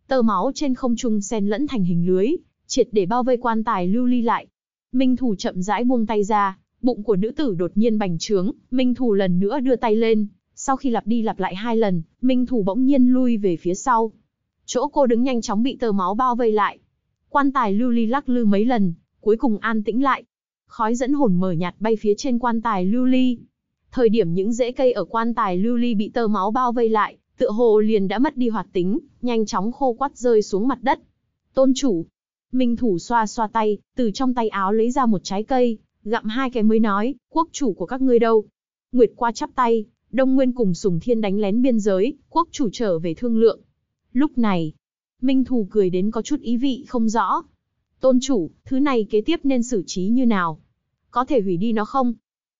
Tơ máu trên không trung xen lẫn thành hình lưới, triệt để bao vây quan tài lưu ly lại. Minh Thủ chậm rãi buông tay ra, bụng của nữ tử đột nhiên bành trướng, Minh Thủ lần nữa đưa tay lên, sau khi lặp đi lặp lại hai lần, Minh Thủ bỗng nhiên lui về phía sau. Chỗ cô đứng nhanh chóng bị tơ máu bao vây lại. Quan tài lưu ly lắc lư mấy lần, cuối cùng an tĩnh lại. Khói dẫn hồn mở nhạt bay phía trên quan tài lưu ly, Thời điểm những rễ cây ở quan tài lưu ly bị tơ máu bao vây lại, tựa hồ liền đã mất đi hoạt tính, nhanh chóng khô quắt rơi xuống mặt đất. Tôn chủ, Minh thủ xoa xoa tay, từ trong tay áo lấy ra một trái cây, gặm hai cái mới nói, quốc chủ của các ngươi đâu? Nguyệt qua chắp tay, Đông Nguyên cùng Sùng Thiên đánh lén biên giới, quốc chủ trở về thương lượng. Lúc này, Minh thủ cười đến có chút ý vị không rõ. Tôn chủ, thứ này kế tiếp nên xử trí như nào? Có thể hủy đi nó không?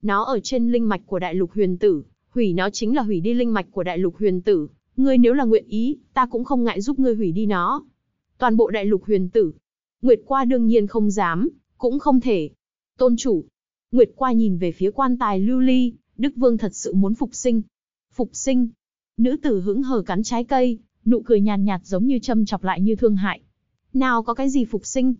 Nó ở trên linh mạch của đại lục huyền tử, hủy nó chính là hủy đi linh mạch của đại lục huyền tử. Ngươi nếu là nguyện ý, ta cũng không ngại giúp ngươi hủy đi nó. Toàn bộ đại lục huyền tử. Nguyệt qua đương nhiên không dám, cũng không thể. Tôn chủ. Nguyệt qua nhìn về phía quan tài lưu ly, Đức Vương thật sự muốn phục sinh. Phục sinh. Nữ tử hững hờ cắn trái cây, nụ cười nhàn nhạt giống như châm chọc lại như thương hại. Nào có cái gì phục sinh?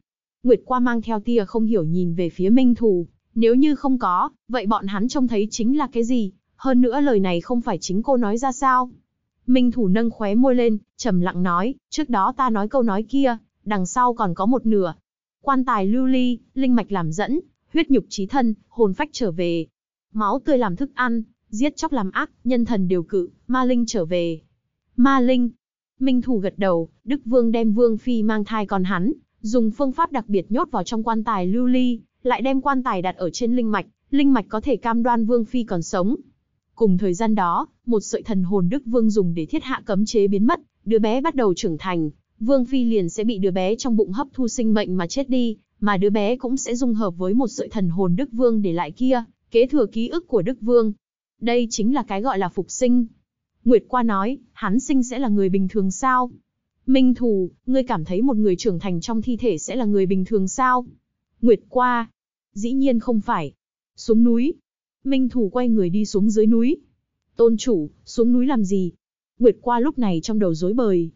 Nguyệt qua mang theo tia không hiểu nhìn về phía Minh Thù, nếu như không có, vậy bọn hắn trông thấy chính là cái gì? Hơn nữa lời này không phải chính cô nói ra sao? Minh Thủ nâng khóe môi lên, trầm lặng nói, trước đó ta nói câu nói kia, đằng sau còn có một nửa. Quan tài lưu ly, linh mạch làm dẫn, huyết nhục trí thân, hồn phách trở về. Máu tươi làm thức ăn, giết chóc làm ác, nhân thần điều cự, ma linh trở về. Ma linh. Minh Thủ gật đầu, Đức Vương đem Vương Phi mang thai còn hắn, dùng phương pháp đặc biệt nhốt vào trong quan tài lưu ly, lại đem quan tài đặt ở trên linh mạch, linh mạch có thể cam đoan vương phi còn sống. Cùng thời gian đó, một sợi thần hồn Đức Vương dùng để thiết hạ cấm chế biến mất, đứa bé bắt đầu trưởng thành, Vương Phi liền sẽ bị đứa bé trong bụng hấp thu sinh mệnh mà chết đi, mà đứa bé cũng sẽ dung hợp với một sợi thần hồn Đức Vương để lại kia, kế thừa ký ức của Đức Vương. Đây chính là cái gọi là phục sinh. Nguyệt Qua nói, hắn sinh sẽ là người bình thường sao? Minh Thù, ngươi cảm thấy một người trưởng thành trong thi thể sẽ là người bình thường sao? Nguyệt Qua, Dĩ nhiên không phải. Xuống núi. Minh Thủ quay người đi xuống dưới núi. Tôn chủ, xuống núi làm gì? Nguyệt qua lúc này trong đầu rối bời.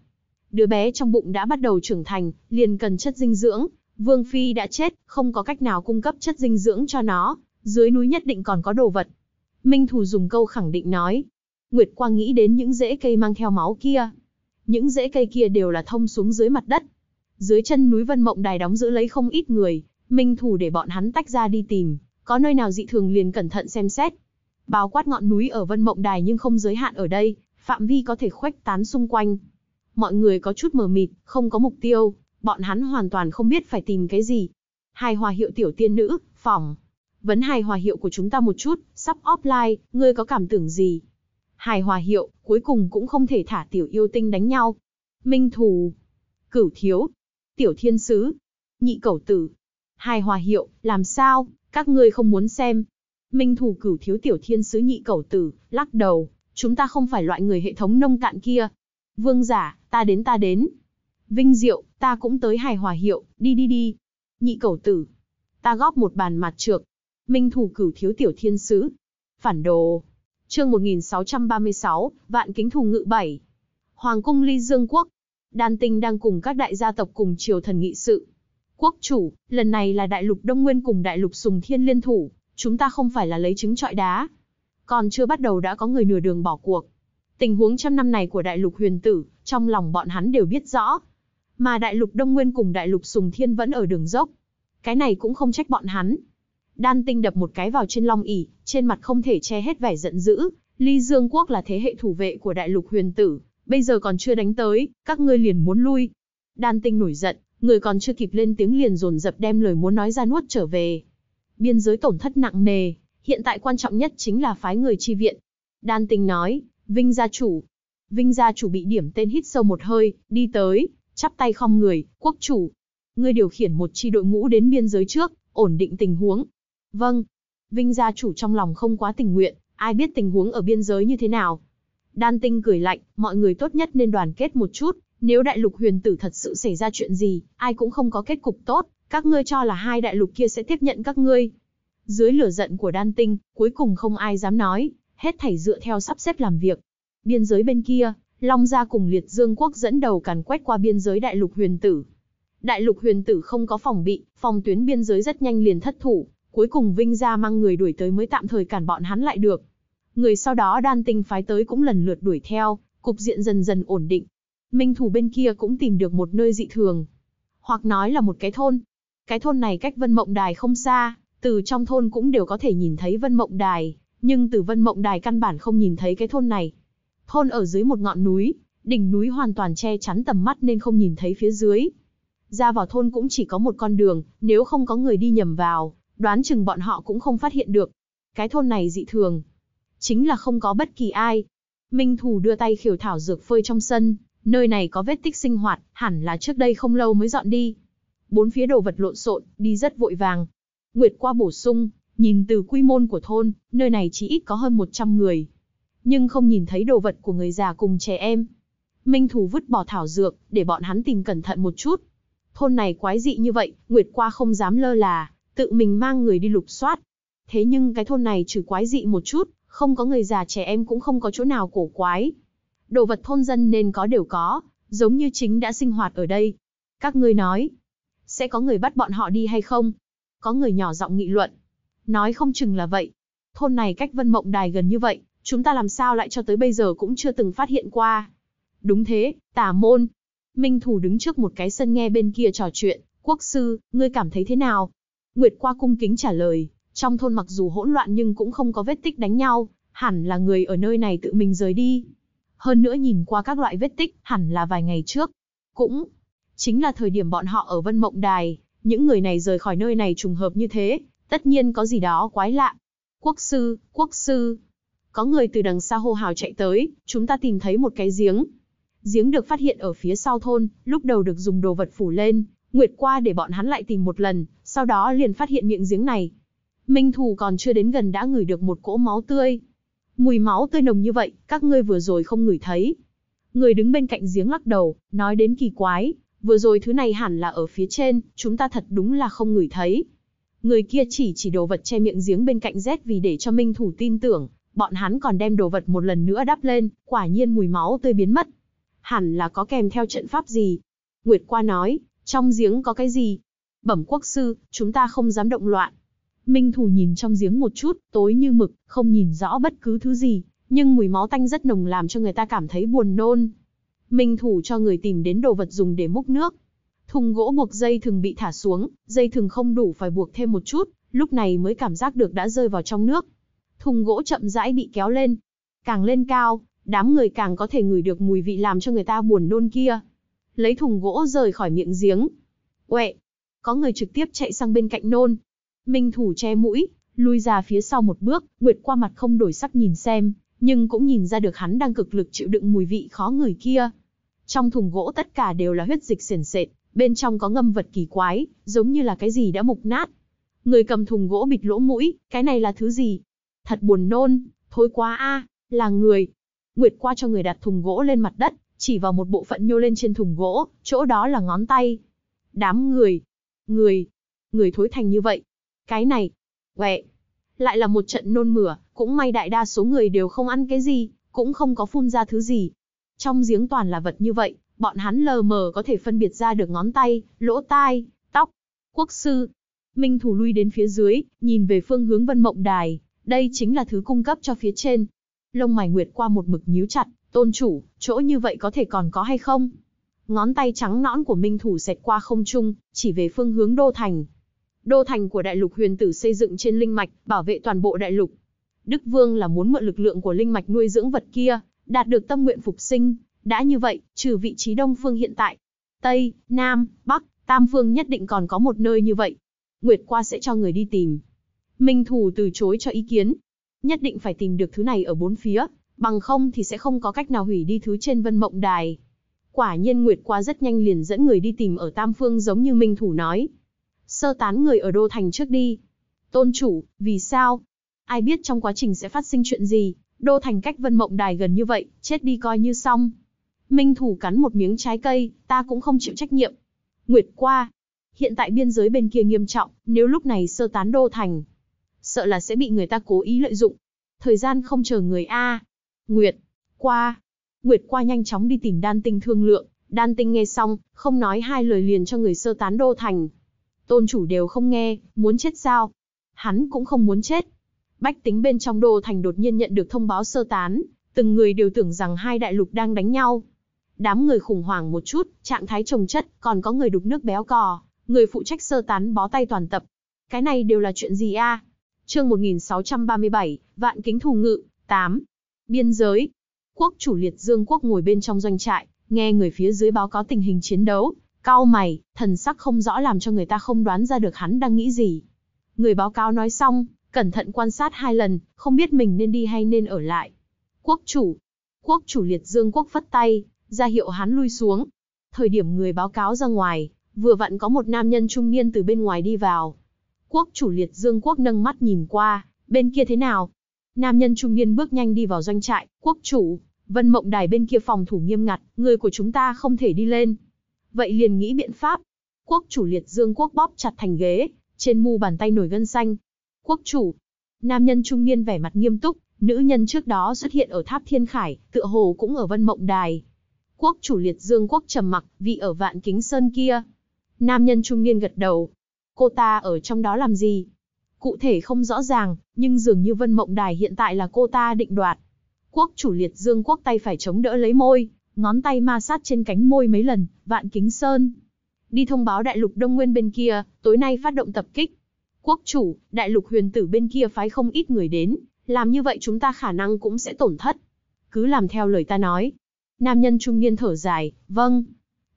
Đứa bé trong bụng đã bắt đầu trưởng thành, liền cần chất dinh dưỡng. Vương Phi đã chết, không có cách nào cung cấp chất dinh dưỡng cho nó. Dưới núi nhất định còn có đồ vật. Minh Thủ dùng câu khẳng định nói. Nguyệt qua nghĩ đến những rễ cây mang theo máu kia. Những rễ cây kia đều là thông xuống dưới mặt đất. Dưới chân núi Vân Mộng Đài đóng giữ lấy không ít người, minh thủ để bọn hắn tách ra đi tìm, có nơi nào dị thường liền cẩn thận xem xét. Bao quát ngọn núi ở Vân Mộng Đài nhưng không giới hạn ở đây, phạm vi có thể khuếch tán xung quanh. Mọi người có chút mờ mịt, không có mục tiêu, bọn hắn hoàn toàn không biết phải tìm cái gì. Hài hòa hiệu tiểu tiên nữ, phòng. Vấn hài hòa hiệu của chúng ta một chút, sắp offline, ngươi có cảm tưởng gì? Hài hòa hiệu, cuối cùng cũng không thể thả tiểu yêu tinh đánh nhau. Minh thù. Cửu thiếu. Tiểu thiên sứ. Nhị cẩu tử. Hài hòa hiệu, làm sao, các ngươi không muốn xem. Minh thủ cửu thiếu tiểu thiên sứ nhị cầu tử, lắc đầu, chúng ta không phải loại người hệ thống nông cạn kia. Vương giả, ta đến ta đến. Vinh diệu, ta cũng tới hài hòa hiệu, đi đi đi. Nhị cầu tử, ta góp một bàn mặt trược. Minh thủ cửu thiếu tiểu thiên sứ. Phản đồ. Chương 1636, Vạn Kính Thù Ngự 7. Hoàng cung Ly Dương Quốc. Đan Tinh đang cùng các đại gia tộc cùng triều thần nghị sự. Quốc chủ, lần này là đại lục Đông Nguyên cùng đại lục Sùng Thiên liên thủ, chúng ta không phải là lấy trứng trọi đá. Còn chưa bắt đầu đã có người nửa đường bỏ cuộc. Tình huống trăm năm này của đại lục huyền tử, trong lòng bọn hắn đều biết rõ. Mà đại lục Đông Nguyên cùng đại lục Sùng Thiên vẫn ở đường dốc. Cái này cũng không trách bọn hắn. Đan tinh đập một cái vào trên long ỉ, trên mặt không thể che hết vẻ giận dữ. Ly Dương Quốc là thế hệ thủ vệ của đại lục huyền tử, bây giờ còn chưa đánh tới, các ngươi liền muốn lui. Đan tinh nổi giận, người còn chưa kịp lên tiếng liền dồn dập đem lời muốn nói ra nuốt trở về. Biên giới tổn thất nặng nề, hiện tại quan trọng nhất chính là phái người chi viện. Đan Tinh nói, Vinh gia chủ. Vinh gia chủ bị điểm tên hít sâu một hơi, đi tới, chắp tay khom người, quốc chủ. Ngươi điều khiển một chi đội ngũ đến biên giới trước, ổn định tình huống. Vâng. Vinh gia chủ trong lòng không quá tình nguyện, ai biết tình huống ở biên giới như thế nào. Đan Tinh cười lạnh, mọi người tốt nhất nên đoàn kết một chút, nếu đại lục huyền tử thật sự xảy ra chuyện gì, ai cũng không có kết cục tốt, các ngươi cho là hai đại lục kia sẽ tiếp nhận các ngươi. Dưới lửa giận của đan tinh, cuối cùng không ai dám nói, hết thảy dựa theo sắp xếp làm việc. Biên giới bên kia, Long Gia cùng Liệt Dương Quốc dẫn đầu càn quét qua biên giới đại lục huyền tử. Đại lục huyền tử không có phòng bị, phòng tuyến biên giới rất nhanh liền thất thủ, cuối cùng Vinh Gia mang người đuổi tới mới tạm thời cản bọn hắn lại được. Người sau đó đan tinh phái tới cũng lần lượt đuổi theo, cục diện dần dần ổn định, Minh thủ bên kia cũng tìm được một nơi dị thường, hoặc nói là một cái thôn. Cái thôn này cách Vân Mộng Đài không xa, từ trong thôn cũng đều có thể nhìn thấy Vân Mộng Đài, nhưng từ Vân Mộng Đài căn bản không nhìn thấy cái thôn này. Thôn ở dưới một ngọn núi, đỉnh núi hoàn toàn che chắn tầm mắt nên không nhìn thấy phía dưới. Ra vào thôn cũng chỉ có một con đường, nếu không có người đi nhầm vào, đoán chừng bọn họ cũng không phát hiện được. Cái thôn này dị thường, chính là không có bất kỳ ai. Minh Thù đưa tay khiểu thảo dược phơi trong sân, Nơi này có vết tích sinh hoạt, hẳn là trước đây không lâu mới dọn đi. Bốn phía đồ vật lộn xộn, đi rất vội vàng. Nguyệt qua bổ sung, nhìn từ quy môn của thôn, nơi này chỉ ít có hơn 100 người. Nhưng không nhìn thấy đồ vật của người già cùng trẻ em. Minh Thù vứt bỏ thảo dược, để bọn hắn tìm cẩn thận một chút. Thôn này quái dị như vậy, Nguyệt qua không dám lơ là, tự mình mang người đi lục soát. Thế nhưng cái thôn này trừ quái dị một chút, không có người già trẻ em cũng không có chỗ nào cổ quái đồ vật thôn dân nên có đều có, giống như chính đã sinh hoạt ở đây. Các ngươi nói, sẽ có người bắt bọn họ đi hay không? Có người nhỏ giọng nghị luận. Nói không chừng là vậy. Thôn này cách Vân Mộng Đài gần như vậy, chúng ta làm sao lại cho tới bây giờ cũng chưa từng phát hiện qua. Đúng thế, tà môn. Minh Thủ đứng trước một cái sân nghe bên kia trò chuyện, quốc sư, ngươi cảm thấy thế nào? Nguyệt qua cung kính trả lời, trong thôn mặc dù hỗn loạn nhưng cũng không có vết tích đánh nhau, hẳn là người ở nơi này tự mình rời đi hơn nữa nhìn qua các loại vết tích, hẳn là vài ngày trước. Cũng chính là thời điểm bọn họ ở Vân Mộng Đài, những người này rời khỏi nơi này trùng hợp như thế, tất nhiên có gì đó quái lạ. Quốc sư, quốc sư. Có người từ đằng xa hô hào chạy tới, chúng ta tìm thấy một cái giếng. Giếng được phát hiện ở phía sau thôn, lúc đầu được dùng đồ vật phủ lên, nguyệt qua để bọn hắn lại tìm một lần, sau đó liền phát hiện miệng giếng này. Minh Thù còn chưa đến gần đã ngửi được một cỗ máu tươi, Mùi máu tươi nồng như vậy, các ngươi vừa rồi không ngửi thấy. Người đứng bên cạnh giếng lắc đầu, nói đến kỳ quái, vừa rồi thứ này hẳn là ở phía trên, chúng ta thật đúng là không ngửi thấy. Người kia chỉ chỉ đồ vật che miệng giếng bên cạnh rét vì để cho minh thủ tin tưởng, bọn hắn còn đem đồ vật một lần nữa đắp lên, quả nhiên mùi máu tươi biến mất. Hẳn là có kèm theo trận pháp gì. Nguyệt qua nói, trong giếng có cái gì? Bẩm quốc sư, chúng ta không dám động loạn, Minh Thù nhìn trong giếng một chút, tối như mực, không nhìn rõ bất cứ thứ gì, nhưng mùi máu tanh rất nồng làm cho người ta cảm thấy buồn nôn. Minh Thù cho người tìm đến đồ vật dùng để múc nước. Thùng gỗ buộc dây thường bị thả xuống, dây thường không đủ phải buộc thêm một chút, lúc này mới cảm giác được đã rơi vào trong nước. Thùng gỗ chậm rãi bị kéo lên. Càng lên cao, đám người càng có thể ngửi được mùi vị làm cho người ta buồn nôn kia. Lấy thùng gỗ rời khỏi miệng giếng. Uệ! Có người trực tiếp chạy sang bên cạnh nôn, Minh Thủ che mũi, lui ra phía sau một bước, Nguyệt qua mặt không đổi sắc nhìn xem, nhưng cũng nhìn ra được hắn đang cực lực chịu đựng mùi vị khó người kia. Trong thùng gỗ tất cả đều là huyết dịch sền sệt, bên trong có ngâm vật kỳ quái, giống như là cái gì đã mục nát. Người cầm thùng gỗ bịt lỗ mũi, cái này là thứ gì? Thật buồn nôn, thối quá a, là người. Nguyệt qua cho người đặt thùng gỗ lên mặt đất, chỉ vào một bộ phận nhô lên trên thùng gỗ, chỗ đó là ngón tay. Đám người, người, người thối thành như vậy, cái này, quẹ, lại là một trận nôn mửa, cũng may đại đa số người đều không ăn cái gì, cũng không có phun ra thứ gì. Trong giếng toàn là vật như vậy, bọn hắn lờ mờ có thể phân biệt ra được ngón tay, lỗ tai, tóc. Quốc sư, Minh Thủ lui đến phía dưới, nhìn về phương hướng Vân Mộng Đài, đây chính là thứ cung cấp cho phía trên. Lông mày Nguyệt qua một mực nhíu chặt, tôn chủ, chỗ như vậy có thể còn có hay không? Ngón tay trắng nõn của Minh Thủ xẹt qua không trung, chỉ về phương hướng đô thành, đô thành của đại lục huyền tử xây dựng trên linh mạch, bảo vệ toàn bộ đại lục. Đức Vương là muốn mượn lực lượng của linh mạch nuôi dưỡng vật kia, đạt được tâm nguyện phục sinh. Đã như vậy, trừ vị trí Đông Phương hiện tại, Tây, Nam, Bắc, Tam Phương nhất định còn có một nơi như vậy. Nguyệt qua sẽ cho người đi tìm. Minh Thù từ chối cho ý kiến. Nhất định phải tìm được thứ này ở bốn phía, bằng không thì sẽ không có cách nào hủy đi thứ trên vân mộng đài. Quả nhiên Nguyệt qua rất nhanh liền dẫn người đi tìm ở Tam Phương giống như Minh Thủ nói, sơ tán người ở đô thành trước đi. Tôn chủ, vì sao? Ai biết trong quá trình sẽ phát sinh chuyện gì, đô thành cách vân mộng đài gần như vậy, chết đi coi như xong. Minh thủ cắn một miếng trái cây, ta cũng không chịu trách nhiệm. Nguyệt qua. Hiện tại biên giới bên kia nghiêm trọng, nếu lúc này sơ tán đô thành. Sợ là sẽ bị người ta cố ý lợi dụng. Thời gian không chờ người A. Nguyệt. Qua. Nguyệt qua nhanh chóng đi tìm đan tinh thương lượng. Đan tinh nghe xong, không nói hai lời liền cho người sơ tán đô thành, tôn chủ đều không nghe, muốn chết sao? Hắn cũng không muốn chết. Bách tính bên trong đô thành đột nhiên nhận được thông báo sơ tán, từng người đều tưởng rằng hai đại lục đang đánh nhau. Đám người khủng hoảng một chút, trạng thái trồng chất, còn có người đục nước béo cò, người phụ trách sơ tán bó tay toàn tập. Cái này đều là chuyện gì a? Chương 1637, Vạn Kính Thù Ngự, 8. Biên giới. Quốc chủ Liệt Dương quốc ngồi bên trong doanh trại, nghe người phía dưới báo có tình hình chiến đấu, cao mày, thần sắc không rõ làm cho người ta không đoán ra được hắn đang nghĩ gì. Người báo cáo nói xong, cẩn thận quan sát hai lần, không biết mình nên đi hay nên ở lại. Quốc chủ. Quốc chủ liệt dương quốc phất tay, ra hiệu hắn lui xuống. Thời điểm người báo cáo ra ngoài, vừa vặn có một nam nhân trung niên từ bên ngoài đi vào. Quốc chủ liệt dương quốc nâng mắt nhìn qua, bên kia thế nào? Nam nhân trung niên bước nhanh đi vào doanh trại, quốc chủ, vân mộng đài bên kia phòng thủ nghiêm ngặt, người của chúng ta không thể đi lên, vậy liền nghĩ biện pháp. Quốc chủ liệt dương quốc bóp chặt thành ghế, trên mu bàn tay nổi gân xanh. Quốc chủ, nam nhân trung niên vẻ mặt nghiêm túc, nữ nhân trước đó xuất hiện ở tháp thiên khải, tựa hồ cũng ở vân mộng đài. Quốc chủ liệt dương quốc trầm mặc, vị ở vạn kính sơn kia. Nam nhân trung niên gật đầu. Cô ta ở trong đó làm gì? Cụ thể không rõ ràng, nhưng dường như vân mộng đài hiện tại là cô ta định đoạt. Quốc chủ liệt dương quốc tay phải chống đỡ lấy môi, ngón tay ma sát trên cánh môi mấy lần, vạn kính sơn. Đi thông báo đại lục Đông Nguyên bên kia, tối nay phát động tập kích. Quốc chủ, đại lục huyền tử bên kia phái không ít người đến, làm như vậy chúng ta khả năng cũng sẽ tổn thất. Cứ làm theo lời ta nói. Nam nhân trung niên thở dài, vâng.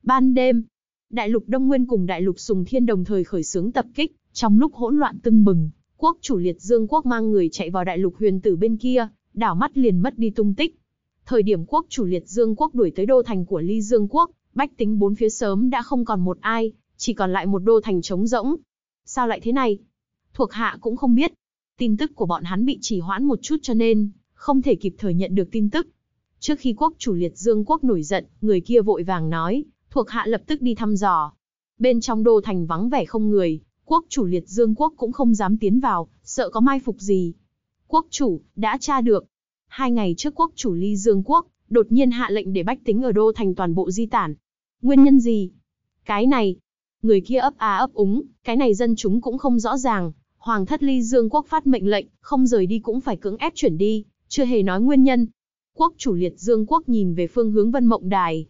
Ban đêm, đại lục Đông Nguyên cùng đại lục Sùng Thiên đồng thời khởi xướng tập kích, trong lúc hỗn loạn tưng bừng, quốc chủ liệt dương quốc mang người chạy vào đại lục huyền tử bên kia, đảo mắt liền mất đi tung tích. Thời điểm quốc chủ liệt dương quốc đuổi tới đô thành của ly dương quốc, bách tính bốn phía sớm đã không còn một ai, chỉ còn lại một đô thành trống rỗng. Sao lại thế này? Thuộc hạ cũng không biết. Tin tức của bọn hắn bị trì hoãn một chút cho nên, không thể kịp thời nhận được tin tức. Trước khi quốc chủ liệt dương quốc nổi giận, người kia vội vàng nói, thuộc hạ lập tức đi thăm dò. Bên trong đô thành vắng vẻ không người, quốc chủ liệt dương quốc cũng không dám tiến vào, sợ có mai phục gì. Quốc chủ, đã tra được, Hai ngày trước quốc chủ Ly Dương Quốc, đột nhiên hạ lệnh để bách tính ở đô thành toàn bộ di tản. Nguyên nhân gì? Cái này, người kia ấp á ấp úng, cái này dân chúng cũng không rõ ràng. Hoàng thất Ly Dương Quốc phát mệnh lệnh, không rời đi cũng phải cưỡng ép chuyển đi, chưa hề nói nguyên nhân. Quốc chủ liệt Dương Quốc nhìn về phương hướng Vân Mộng Đài.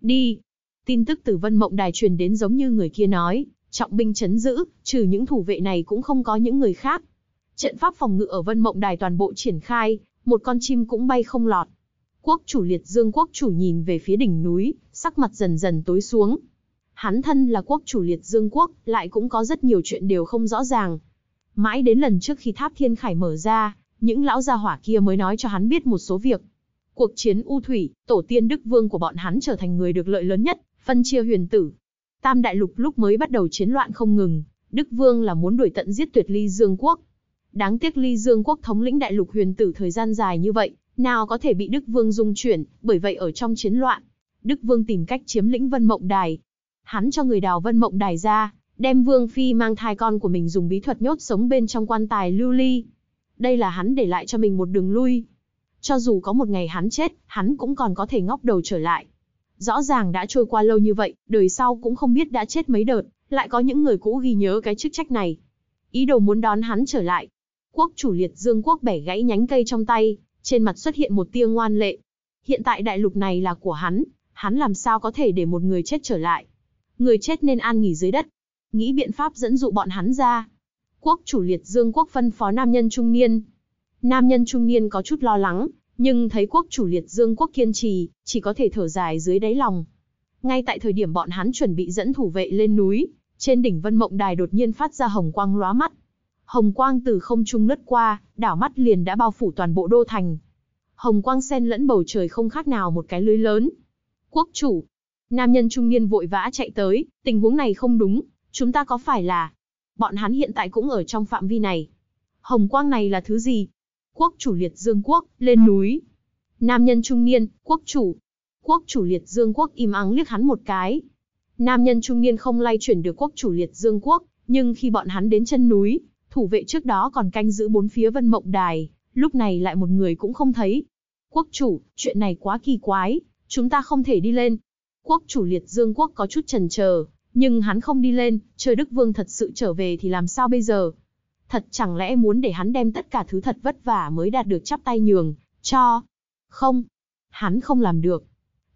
Đi. Tin tức từ Vân Mộng Đài truyền đến giống như người kia nói, trọng binh chấn giữ, trừ những thủ vệ này cũng không có những người khác. Trận pháp phòng ngự ở Vân Mộng Đài toàn bộ triển khai, một con chim cũng bay không lọt. Quốc chủ liệt dương quốc chủ nhìn về phía đỉnh núi, sắc mặt dần dần tối xuống. Hắn thân là quốc chủ liệt dương quốc, lại cũng có rất nhiều chuyện đều không rõ ràng. Mãi đến lần trước khi tháp thiên khải mở ra, những lão gia hỏa kia mới nói cho hắn biết một số việc. Cuộc chiến U Thủy, tổ tiên Đức Vương của bọn hắn trở thành người được lợi lớn nhất, phân chia huyền tử. Tam đại lục lúc mới bắt đầu chiến loạn không ngừng, Đức Vương là muốn đuổi tận giết tuyệt ly Dương Quốc, đáng tiếc Ly Dương quốc thống lĩnh đại lục huyền tử thời gian dài như vậy, nào có thể bị Đức Vương dung chuyển, bởi vậy ở trong chiến loạn, Đức Vương tìm cách chiếm lĩnh Vân Mộng Đài. Hắn cho người đào Vân Mộng Đài ra, đem Vương Phi mang thai con của mình dùng bí thuật nhốt sống bên trong quan tài lưu ly. Đây là hắn để lại cho mình một đường lui. Cho dù có một ngày hắn chết, hắn cũng còn có thể ngóc đầu trở lại. Rõ ràng đã trôi qua lâu như vậy, đời sau cũng không biết đã chết mấy đợt, lại có những người cũ ghi nhớ cái chức trách này. Ý đồ muốn đón hắn trở lại, Quốc chủ liệt dương quốc bẻ gãy nhánh cây trong tay, trên mặt xuất hiện một tia ngoan lệ. Hiện tại đại lục này là của hắn, hắn làm sao có thể để một người chết trở lại. Người chết nên an nghỉ dưới đất. Nghĩ biện pháp dẫn dụ bọn hắn ra. Quốc chủ liệt dương quốc phân phó nam nhân trung niên. Nam nhân trung niên có chút lo lắng, nhưng thấy quốc chủ liệt dương quốc kiên trì, chỉ có thể thở dài dưới đáy lòng. Ngay tại thời điểm bọn hắn chuẩn bị dẫn thủ vệ lên núi, trên đỉnh vân mộng đài đột nhiên phát ra hồng quang lóa mắt, hồng quang từ không trung lướt qua, đảo mắt liền đã bao phủ toàn bộ đô thành. Hồng quang xen lẫn bầu trời không khác nào một cái lưới lớn. Quốc chủ, nam nhân trung niên vội vã chạy tới, tình huống này không đúng, chúng ta có phải là... Bọn hắn hiện tại cũng ở trong phạm vi này. Hồng quang này là thứ gì? Quốc chủ liệt dương quốc, lên núi. Nam nhân trung niên, quốc chủ. Quốc chủ liệt dương quốc im ắng liếc hắn một cái. Nam nhân trung niên không lay chuyển được quốc chủ liệt dương quốc, nhưng khi bọn hắn đến chân núi, Thủ vệ trước đó còn canh giữ bốn phía vân mộng đài, lúc này lại một người cũng không thấy. Quốc chủ, chuyện này quá kỳ quái, chúng ta không thể đi lên. Quốc chủ liệt dương quốc có chút trần chờ, nhưng hắn không đi lên, chờ Đức Vương thật sự trở về thì làm sao bây giờ? Thật chẳng lẽ muốn để hắn đem tất cả thứ thật vất vả mới đạt được chắp tay nhường, cho? Không, hắn không làm được.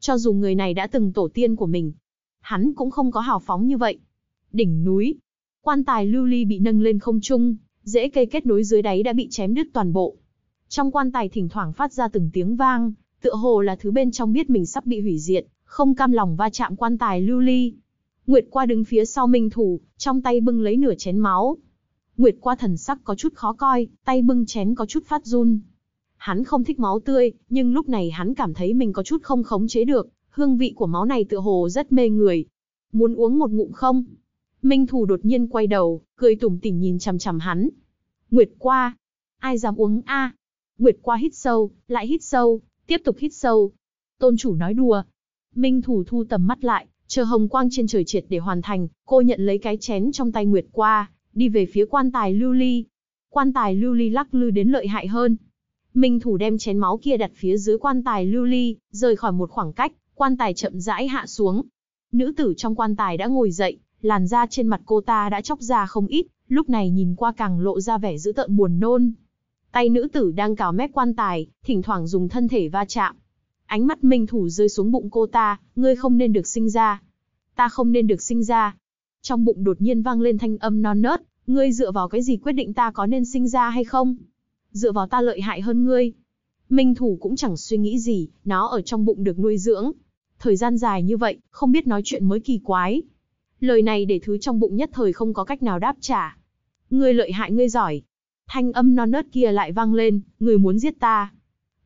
Cho dù người này đã từng tổ tiên của mình, hắn cũng không có hào phóng như vậy. Đỉnh núi, Quan tài lưu ly bị nâng lên không trung, rễ cây kết nối dưới đáy đã bị chém đứt toàn bộ. Trong quan tài thỉnh thoảng phát ra từng tiếng vang, tựa hồ là thứ bên trong biết mình sắp bị hủy diệt, không cam lòng va chạm quan tài lưu ly. Nguyệt qua đứng phía sau minh thủ, trong tay bưng lấy nửa chén máu. Nguyệt qua thần sắc có chút khó coi, tay bưng chén có chút phát run. Hắn không thích máu tươi, nhưng lúc này hắn cảm thấy mình có chút không khống chế được, hương vị của máu này tựa hồ rất mê người. Muốn uống một ngụm không? Minh Thù đột nhiên quay đầu, cười tủm tỉm nhìn chằm chằm hắn. Nguyệt qua, ai dám uống a? Nguyệt qua hít sâu, lại hít sâu, tiếp tục hít sâu. Tôn chủ nói đùa. Minh Thù thu tầm mắt lại, chờ hồng quang trên trời triệt để hoàn thành, cô nhận lấy cái chén trong tay Nguyệt qua, đi về phía quan tài lưu ly. Quan tài lưu ly lắc lư đến lợi hại hơn. Minh Thủ đem chén máu kia đặt phía dưới quan tài lưu ly, rời khỏi một khoảng cách, quan tài chậm rãi hạ xuống. Nữ tử trong quan tài đã ngồi dậy, làn da trên mặt cô ta đã chóc ra không ít, lúc này nhìn qua càng lộ ra vẻ dữ tợn buồn nôn. Tay nữ tử đang cào mép quan tài, thỉnh thoảng dùng thân thể va chạm. Ánh mắt minh thủ rơi xuống bụng cô ta, ngươi không nên được sinh ra. Ta không nên được sinh ra. Trong bụng đột nhiên vang lên thanh âm non nớt, ngươi dựa vào cái gì quyết định ta có nên sinh ra hay không? Dựa vào ta lợi hại hơn ngươi. Minh thủ cũng chẳng suy nghĩ gì, nó ở trong bụng được nuôi dưỡng. Thời gian dài như vậy, không biết nói chuyện mới kỳ quái, Lời này để thứ trong bụng nhất thời không có cách nào đáp trả. Ngươi lợi hại ngươi giỏi. Thanh âm non nớt kia lại vang lên, ngươi muốn giết ta.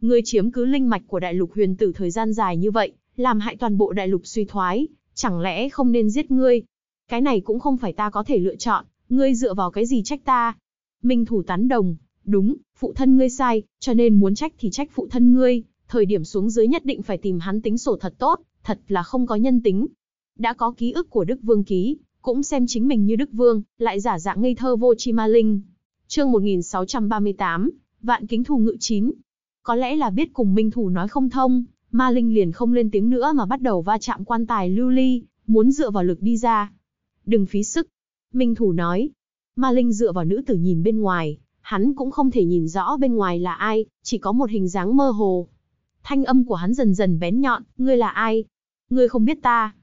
Ngươi chiếm cứ linh mạch của đại lục huyền tử thời gian dài như vậy, làm hại toàn bộ đại lục suy thoái, chẳng lẽ không nên giết ngươi? Cái này cũng không phải ta có thể lựa chọn, ngươi dựa vào cái gì trách ta? Minh thủ tán đồng, đúng, phụ thân ngươi sai, cho nên muốn trách thì trách phụ thân ngươi, thời điểm xuống dưới nhất định phải tìm hắn tính sổ thật tốt, thật là không có nhân tính, đã có ký ức của Đức Vương ký, cũng xem chính mình như Đức Vương, lại giả dạng ngây thơ vô chi ma linh. Chương 1638, Vạn Kính Thù Ngự 9. Có lẽ là biết cùng Minh Thủ nói không thông, ma linh liền không lên tiếng nữa mà bắt đầu va chạm quan tài lưu ly, muốn dựa vào lực đi ra. Đừng phí sức. Minh Thủ nói. Ma linh dựa vào nữ tử nhìn bên ngoài, hắn cũng không thể nhìn rõ bên ngoài là ai, chỉ có một hình dáng mơ hồ. Thanh âm của hắn dần dần bén nhọn, ngươi là ai? Ngươi không biết ta,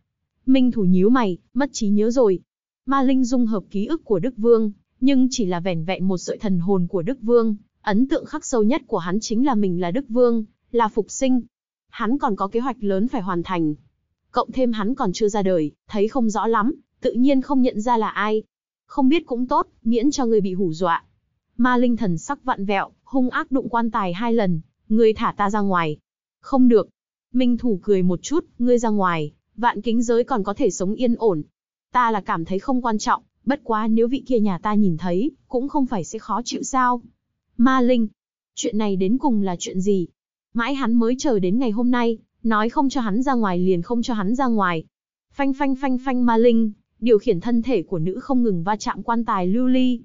Minh thủ nhíu mày, mất trí nhớ rồi. Ma Linh dung hợp ký ức của Đức Vương, nhưng chỉ là vẻn vẹn một sợi thần hồn của Đức Vương. Ấn tượng khắc sâu nhất của hắn chính là mình là Đức Vương, là phục sinh. Hắn còn có kế hoạch lớn phải hoàn thành. Cộng thêm hắn còn chưa ra đời, thấy không rõ lắm, tự nhiên không nhận ra là ai. Không biết cũng tốt, miễn cho người bị hủ dọa. Ma Linh thần sắc vặn vẹo, hung ác đụng quan tài hai lần, ngươi thả ta ra ngoài. Không được. Minh thủ cười một chút, ngươi ra ngoài, vạn kính giới còn có thể sống yên ổn. Ta là cảm thấy không quan trọng, bất quá nếu vị kia nhà ta nhìn thấy, cũng không phải sẽ khó chịu sao. Ma Linh, chuyện này đến cùng là chuyện gì? Mãi hắn mới chờ đến ngày hôm nay, nói không cho hắn ra ngoài liền không cho hắn ra ngoài. Phanh phanh phanh phanh Ma Linh, điều khiển thân thể của nữ không ngừng va chạm quan tài lưu ly.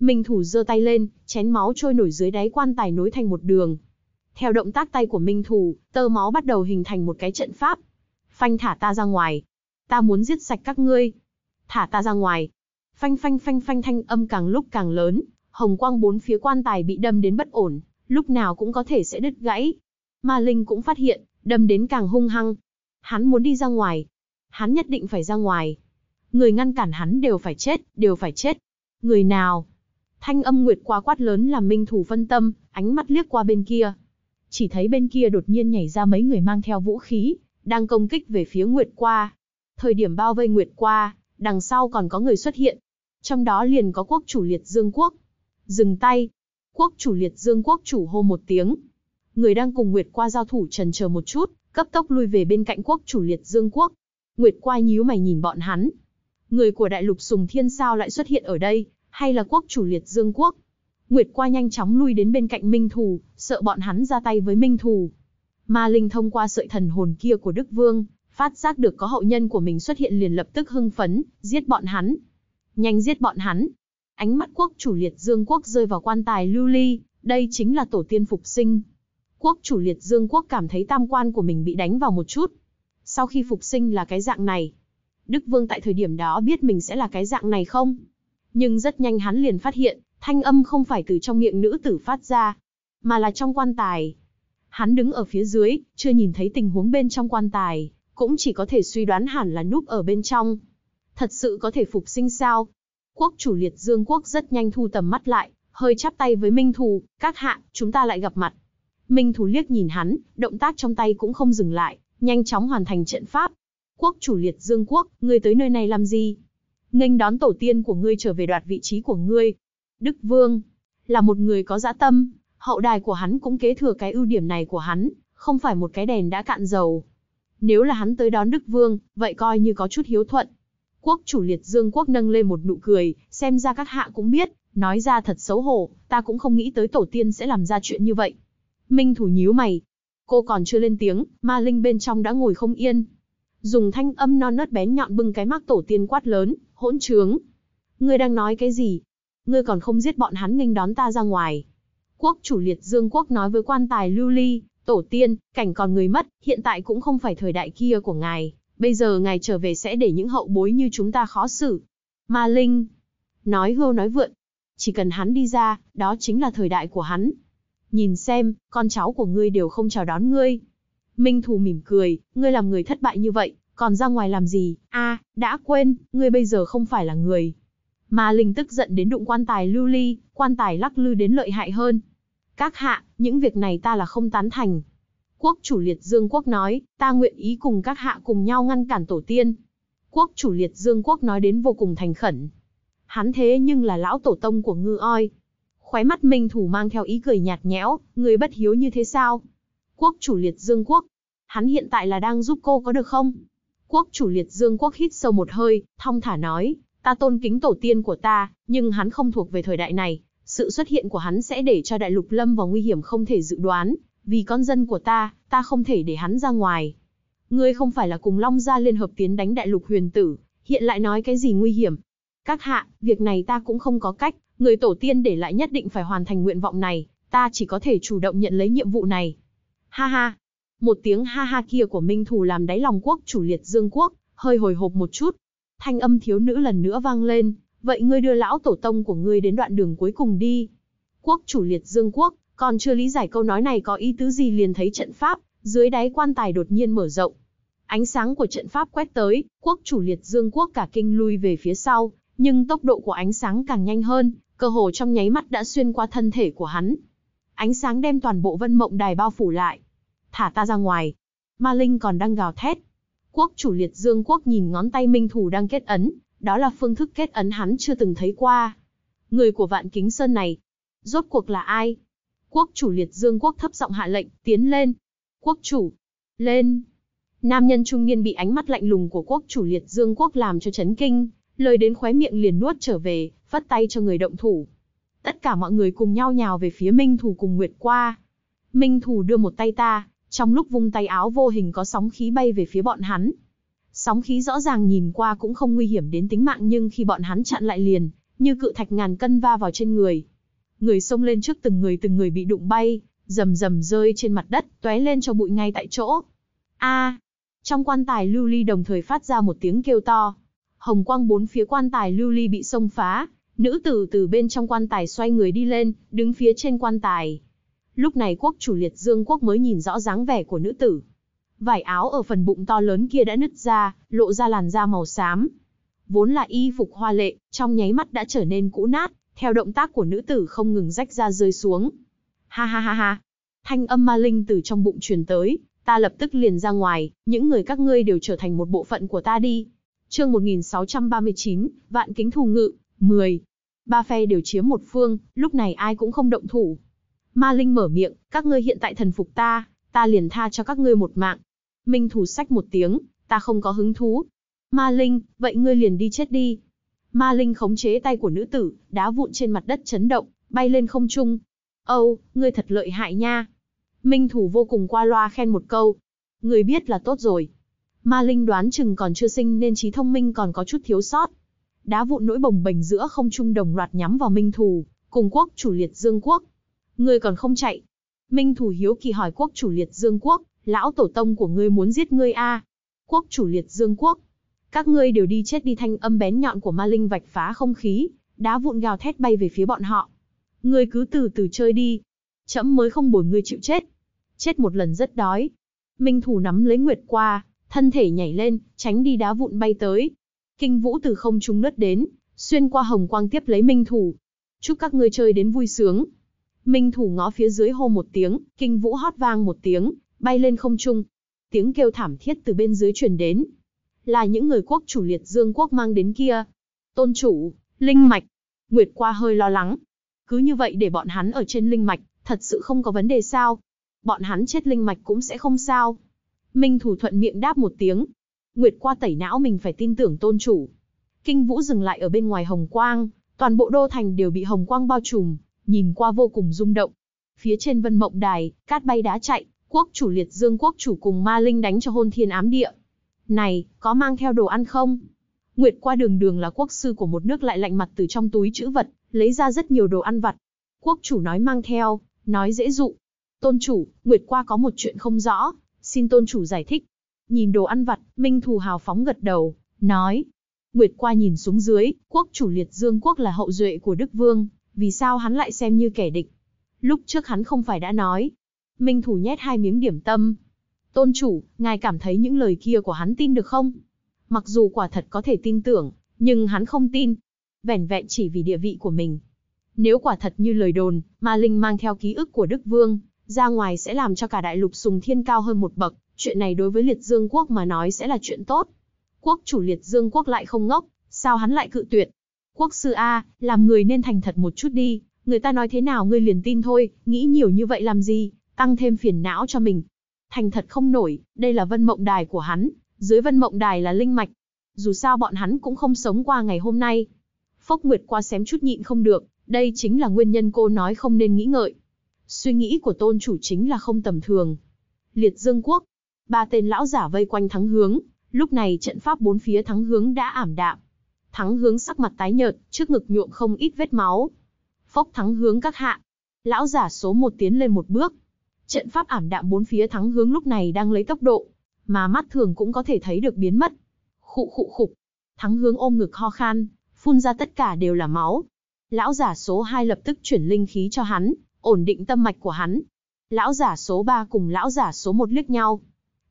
Minh thủ giơ tay lên, chén máu trôi nổi dưới đáy quan tài nối thành một đường. Theo động tác tay của Minh thủ, tơ máu bắt đầu hình thành một cái trận pháp, Phanh thả ta ra ngoài. Ta muốn giết sạch các ngươi. Thả ta ra ngoài. Phanh phanh phanh phanh thanh âm càng lúc càng lớn. Hồng quang bốn phía quan tài bị đâm đến bất ổn. Lúc nào cũng có thể sẽ đứt gãy. Ma Linh cũng phát hiện, đâm đến càng hung hăng. Hắn muốn đi ra ngoài. Hắn nhất định phải ra ngoài. Người ngăn cản hắn đều phải chết, đều phải chết. Người nào? Thanh âm nguyệt qua quát lớn làm minh thủ phân tâm, ánh mắt liếc qua bên kia. Chỉ thấy bên kia đột nhiên nhảy ra mấy người mang theo vũ khí, đang công kích về phía Nguyệt Qua. Thời điểm bao vây Nguyệt Qua, đằng sau còn có người xuất hiện. Trong đó liền có quốc chủ liệt dương quốc. Dừng tay. Quốc chủ liệt dương quốc chủ hô một tiếng. Người đang cùng Nguyệt Qua giao thủ trần chờ một chút, cấp tốc lui về bên cạnh quốc chủ liệt dương quốc. Nguyệt Qua nhíu mày nhìn bọn hắn. Người của đại lục sùng thiên sao lại xuất hiện ở đây, hay là quốc chủ liệt dương quốc? Nguyệt Qua nhanh chóng lui đến bên cạnh Minh Thù, sợ bọn hắn ra tay với Minh Thù. Ma Linh thông qua sợi thần hồn kia của Đức Vương, phát giác được có hậu nhân của mình xuất hiện liền lập tức hưng phấn, giết bọn hắn. Nhanh giết bọn hắn. Ánh mắt quốc chủ liệt dương quốc rơi vào quan tài lưu ly, đây chính là tổ tiên phục sinh. Quốc chủ liệt dương quốc cảm thấy tam quan của mình bị đánh vào một chút. Sau khi phục sinh là cái dạng này. Đức Vương tại thời điểm đó biết mình sẽ là cái dạng này không? Nhưng rất nhanh hắn liền phát hiện, thanh âm không phải từ trong miệng nữ tử phát ra, mà là trong quan tài, Hắn đứng ở phía dưới, chưa nhìn thấy tình huống bên trong quan tài, cũng chỉ có thể suy đoán hẳn là núp ở bên trong. Thật sự có thể phục sinh sao? Quốc chủ liệt dương quốc rất nhanh thu tầm mắt lại, hơi chắp tay với Minh Thù, các hạ, chúng ta lại gặp mặt. Minh Thù liếc nhìn hắn, động tác trong tay cũng không dừng lại, nhanh chóng hoàn thành trận pháp. Quốc chủ liệt dương quốc, ngươi tới nơi này làm gì? Nghênh đón tổ tiên của ngươi trở về đoạt vị trí của ngươi. Đức Vương, là một người có dã dạ tâm, hậu đài của hắn cũng kế thừa cái ưu điểm này của hắn, không phải một cái đèn đã cạn dầu. Nếu là hắn tới đón Đức Vương, vậy coi như có chút hiếu thuận. Quốc chủ liệt dương quốc nâng lên một nụ cười, xem ra các hạ cũng biết, nói ra thật xấu hổ, ta cũng không nghĩ tới tổ tiên sẽ làm ra chuyện như vậy. Minh thủ nhíu mày. Cô còn chưa lên tiếng, ma linh bên trong đã ngồi không yên. Dùng thanh âm non nớt bén nhọn bưng cái mác tổ tiên quát lớn, hỗn trướng. Ngươi đang nói cái gì? Ngươi còn không giết bọn hắn nghênh đón ta ra ngoài. Quốc chủ liệt dương quốc nói với quan tài lưu ly, tổ tiên, cảnh còn người mất, hiện tại cũng không phải thời đại kia của ngài, bây giờ ngài trở về sẽ để những hậu bối như chúng ta khó xử. Ma Linh, nói hưu nói vượn, chỉ cần hắn đi ra, đó chính là thời đại của hắn. Nhìn xem, con cháu của ngươi đều không chào đón ngươi. Minh Thù mỉm cười, ngươi làm người thất bại như vậy, còn ra ngoài làm gì, a đã quên, ngươi bây giờ không phải là người. Ma Linh tức giận đến đụng quan tài lưu ly, quan tài lắc lư đến lợi hại hơn, các hạ, những việc này ta là không tán thành. Quốc chủ liệt dương quốc nói, ta nguyện ý cùng các hạ cùng nhau ngăn cản tổ tiên. Quốc chủ liệt dương quốc nói đến vô cùng thành khẩn. Hắn thế nhưng là lão tổ tông của ngư oi. Khóe mắt minh thủ mang theo ý cười nhạt nhẽo, người bất hiếu như thế sao? Quốc chủ liệt dương quốc, hắn hiện tại là đang giúp cô có được không? Quốc chủ liệt dương quốc hít sâu một hơi, thong thả nói, ta tôn kính tổ tiên của ta, nhưng hắn không thuộc về thời đại này, sự xuất hiện của hắn sẽ để cho đại lục lâm vào nguy hiểm không thể dự đoán, vì con dân của ta, ta không thể để hắn ra ngoài. Ngươi không phải là cùng Long gia liên hợp tiến đánh đại lục huyền tử, hiện lại nói cái gì nguy hiểm. Các hạ, việc này ta cũng không có cách, người tổ tiên để lại nhất định phải hoàn thành nguyện vọng này, ta chỉ có thể chủ động nhận lấy nhiệm vụ này. Ha ha. Một tiếng ha ha kia của Minh Thù làm đáy lòng quốc chủ liệt dương quốc, hơi hồi hộp một chút. Thanh âm thiếu nữ lần nữa vang lên, vậy ngươi đưa lão tổ tông của ngươi đến đoạn đường cuối cùng đi. Quốc chủ liệt dương quốc, còn chưa lý giải câu nói này có ý tứ gì liền thấy trận pháp, dưới đáy quan tài đột nhiên mở rộng. Ánh sáng của trận pháp quét tới, quốc chủ liệt dương quốc cả kinh lui về phía sau, nhưng tốc độ của ánh sáng càng nhanh hơn, cơ hồ trong nháy mắt đã xuyên qua thân thể của hắn. Ánh sáng đem toàn bộ vân mộng đài bao phủ lại. Thả ta ra ngoài. Ma Linh còn đang gào thét. Quốc chủ liệt dương quốc nhìn ngón tay minh thủ đang kết ấn, đó là phương thức kết ấn hắn chưa từng thấy qua. Người của vạn kính sơn này, rốt cuộc là ai? Quốc chủ liệt dương quốc thấp giọng hạ lệnh, tiến lên. Quốc chủ, lên. Nam nhân trung niên bị ánh mắt lạnh lùng của quốc chủ liệt dương quốc làm cho chấn kinh, lời đến khóe miệng liền nuốt trở về, vất tay cho người động thủ. Tất cả mọi người cùng nhau nhào về phía Minh Thù cùng Nguyệt qua. Minh Thù đưa một tay ta, trong lúc vung tay áo vô hình có sóng khí bay về phía bọn hắn. Sóng khí rõ ràng nhìn qua cũng không nguy hiểm đến tính mạng nhưng khi bọn hắn chặn lại liền, như cự thạch ngàn cân va vào trên người. Người xông lên trước từng người từng người bị đụng bay, rầm rầm rơi trên mặt đất, tóe lên cho bụi ngay tại chỗ. A! trong quan tài lưu ly đồng thời phát ra một tiếng kêu to. Hồng quang bốn phía quan tài lưu ly bị xông phá, nữ tử từ bên trong quan tài xoay người đi lên, đứng phía trên quan tài. Lúc này quốc chủ liệt dương quốc mới nhìn rõ dáng vẻ của nữ tử. Vải áo ở phần bụng to lớn kia đã nứt ra, lộ ra làn da màu xám. Vốn là y phục hoa lệ, trong nháy mắt đã trở nên cũ nát, theo động tác của nữ tử không ngừng rách ra rơi xuống. Ha ha ha ha. Thanh âm ma linh từ trong bụng truyền tới, ta lập tức liền ra ngoài, những người các ngươi đều trở thành một bộ phận của ta đi. Chương 1639, Vạn Kính Thù Ngự, 10. Ba phe đều chiếm một phương, lúc này ai cũng không động thủ. Ma Linh mở miệng, các ngươi hiện tại thần phục ta, ta liền tha cho các ngươi một mạng, Minh Thù sách một tiếng, ta không có hứng thú. Ma Linh, vậy ngươi liền đi chết đi. Ma Linh khống chế tay của nữ tử, đá vụn trên mặt đất chấn động, bay lên không trung. Âu, ngươi thật lợi hại nha. Minh Thủ vô cùng qua loa khen một câu. Ngươi biết là tốt rồi. Ma Linh đoán chừng còn chưa sinh nên trí thông minh còn có chút thiếu sót. Đá vụn nỗi bồng bềnh giữa không trung đồng loạt nhắm vào Minh Thủ, cùng quốc chủ liệt dương quốc. Ngươi còn không chạy. Minh Thủ hiếu kỳ hỏi quốc chủ liệt dương quốc, lão tổ tông của ngươi muốn giết ngươi a à. quốc chủ liệt dương quốc các ngươi đều đi chết đi thanh âm bén nhọn của ma linh vạch phá không khí đá vụn gào thét bay về phía bọn họ ngươi cứ từ từ chơi đi trẫm mới không bồi ngươi chịu chết chết một lần rất đói minh thủ nắm lấy nguyệt qua thân thể nhảy lên tránh đi đá vụn bay tới kinh vũ từ không trung lướt đến xuyên qua hồng quang tiếp lấy minh thủ chúc các ngươi chơi đến vui sướng minh thủ ngó phía dưới hô một tiếng kinh vũ hót vang một tiếng bay lên không trung. Tiếng kêu thảm thiết từ bên dưới truyền đến. Là những người quốc chủ liệt dương quốc mang đến kia. Tôn chủ, linh mạch. Nguyệt qua hơi lo lắng. Cứ như vậy để bọn hắn ở trên linh mạch, thật sự không có vấn đề sao. Bọn hắn chết linh mạch cũng sẽ không sao. Minh thủ thuận miệng đáp một tiếng. Nguyệt qua tẩy não mình phải tin tưởng tôn chủ. Kinh vũ dừng lại ở bên ngoài hồng quang, toàn bộ đô thành đều bị hồng quang bao trùm, nhìn qua vô cùng rung động. Phía trên vân mộng đài, cát bay đá chạy, quốc chủ liệt dương quốc chủ cùng ma linh đánh cho hôn thiên ám địa. Này, có mang theo đồ ăn không? Nguyệt qua đường đường là quốc sư của một nước lại lạnh mặt từ trong túi chữ vật, lấy ra rất nhiều đồ ăn vặt. Quốc chủ nói mang theo, nói dễ dụ. Tôn chủ, Nguyệt qua có một chuyện không rõ, xin tôn chủ giải thích. Nhìn đồ ăn vặt, Minh Thù hào phóng gật đầu, nói. Nguyệt qua nhìn xuống dưới, quốc chủ liệt dương quốc là hậu duệ của Đức Vương, vì sao hắn lại xem như kẻ địch? Lúc trước hắn không phải đã nói, Minh Thủ nhét hai miếng điểm tâm. Tôn chủ, ngài cảm thấy những lời kia của hắn tin được không? Mặc dù quả thật có thể tin tưởng, nhưng hắn không tin. Vẻn vẹn chỉ vì địa vị của mình. Nếu quả thật như lời đồn, mà Linh mang theo ký ức của Đức Vương, ra ngoài sẽ làm cho cả đại lục sùng thiên cao hơn một bậc. Chuyện này đối với Liệt Dương Quốc mà nói sẽ là chuyện tốt. Quốc chủ Liệt Dương Quốc lại không ngốc, sao hắn lại cự tuyệt? Quốc sư A, làm người nên thành thật một chút đi, người ta nói thế nào ngươi liền tin thôi, nghĩ nhiều như vậy làm gì, tăng thêm phiền não cho mình. Thành thật không nổi, đây là vân mộng đài của hắn, dưới vân mộng đài là linh mạch. Dù sao bọn hắn cũng không sống qua ngày hôm nay. Phốc Nguyệt qua xém chút nhịn không được, đây chính là nguyên nhân cô nói không nên nghĩ ngợi. Suy nghĩ của tôn chủ chính là không tầm thường. Liệt Dương Quốc, ba tên lão giả vây quanh thắng hướng, lúc này trận pháp bốn phía thắng hướng đã ảm đạm. Thắng hướng sắc mặt tái nhợt, trước ngực nhuộm không ít vết máu. Phốc thắng hướng các hạ. Lão giả số một tiến lên một bước, Trận pháp ảm đạm bốn phía thắng hướng lúc này đang lấy tốc độ, mà mắt thường cũng có thể thấy được biến mất. Khụ khụ khục, thắng hướng ôm ngực ho khan, phun ra tất cả đều là máu. Lão giả số 2 lập tức chuyển linh khí cho hắn, ổn định tâm mạch của hắn. Lão giả số 3 cùng lão giả số 1 liếc nhau.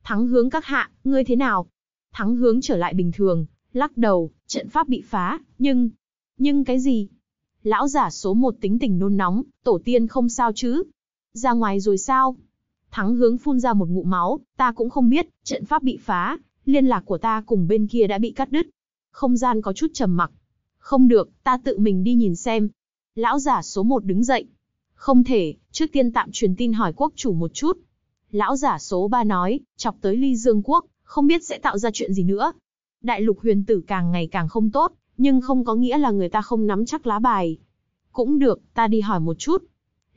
Thắng hướng các hạ, ngươi thế nào? Thắng hướng trở lại bình thường, lắc đầu, trận pháp bị phá, nhưng... Nhưng cái gì? Lão giả số 1 tính tình nôn nóng, tổ tiên không sao chứ? Ra ngoài rồi sao? Thắng hướng phun ra một ngụm máu, ta cũng không biết, trận pháp bị phá, liên lạc của ta cùng bên kia đã bị cắt đứt. Không gian có chút trầm mặc. Không được, ta tự mình đi nhìn xem. Lão giả số một đứng dậy. Không thể, trước tiên tạm truyền tin hỏi quốc chủ một chút. Lão giả số ba nói, chọc tới ly dương quốc, không biết sẽ tạo ra chuyện gì nữa. Đại lục huyền tử càng ngày càng không tốt, nhưng không có nghĩa là người ta không nắm chắc lá bài. Cũng được, ta đi hỏi một chút,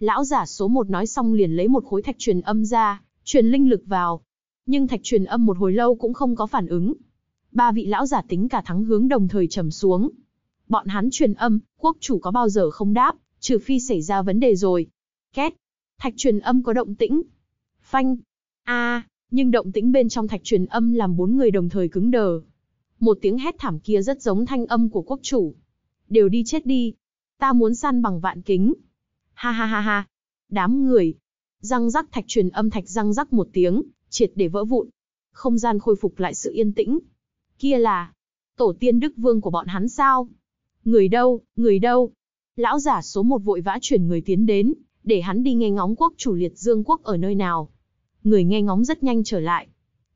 Lão giả số một nói xong liền lấy một khối thạch truyền âm ra, truyền linh lực vào. Nhưng thạch truyền âm một hồi lâu cũng không có phản ứng. Ba vị lão giả tính cả thắng hướng đồng thời trầm xuống. Bọn hắn truyền âm, quốc chủ có bao giờ không đáp, trừ phi xảy ra vấn đề rồi. Két. Thạch truyền âm có động tĩnh. Phanh. a nhưng động tĩnh bên trong thạch truyền âm làm bốn người đồng thời cứng đờ. Một tiếng hét thảm kia rất giống thanh âm của quốc chủ. Đều đi chết đi. Ta muốn săn bằng vạn kính. Ha ha ha ha. Đám người. Răng rắc thạch truyền âm thạch răng rắc một tiếng, triệt để vỡ vụn. Không gian khôi phục lại sự yên tĩnh. Kia là. Tổ tiên đức vương của bọn hắn sao? Người đâu, người đâu? Lão giả số một vội vã chuyển người tiến đến, để hắn đi nghe ngóng quốc chủ liệt dương quốc ở nơi nào. Người nghe ngóng rất nhanh trở lại.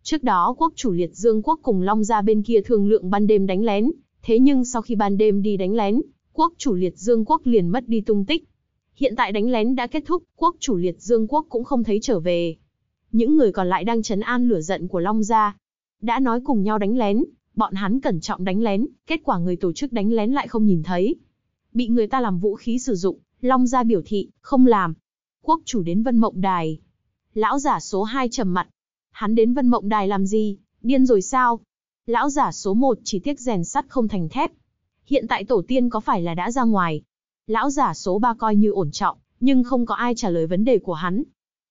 Trước đó quốc chủ liệt dương quốc cùng Long ra bên kia thương lượng ban đêm đánh lén, thế nhưng sau khi ban đêm đi đánh lén, quốc chủ liệt dương quốc liền mất đi tung tích hiện tại đánh lén đã kết thúc, quốc chủ liệt dương quốc cũng không thấy trở về. Những người còn lại đang chấn an lửa giận của Long Gia. Đã nói cùng nhau đánh lén, bọn hắn cẩn trọng đánh lén, kết quả người tổ chức đánh lén lại không nhìn thấy. Bị người ta làm vũ khí sử dụng, Long Gia biểu thị, không làm. Quốc chủ đến Vân Mộng Đài. Lão giả số 2 trầm mặt. Hắn đến Vân Mộng Đài làm gì, điên rồi sao? Lão giả số 1 chỉ tiếc rèn sắt không thành thép. Hiện tại tổ tiên có phải là đã ra ngoài, Lão giả số ba coi như ổn trọng, nhưng không có ai trả lời vấn đề của hắn.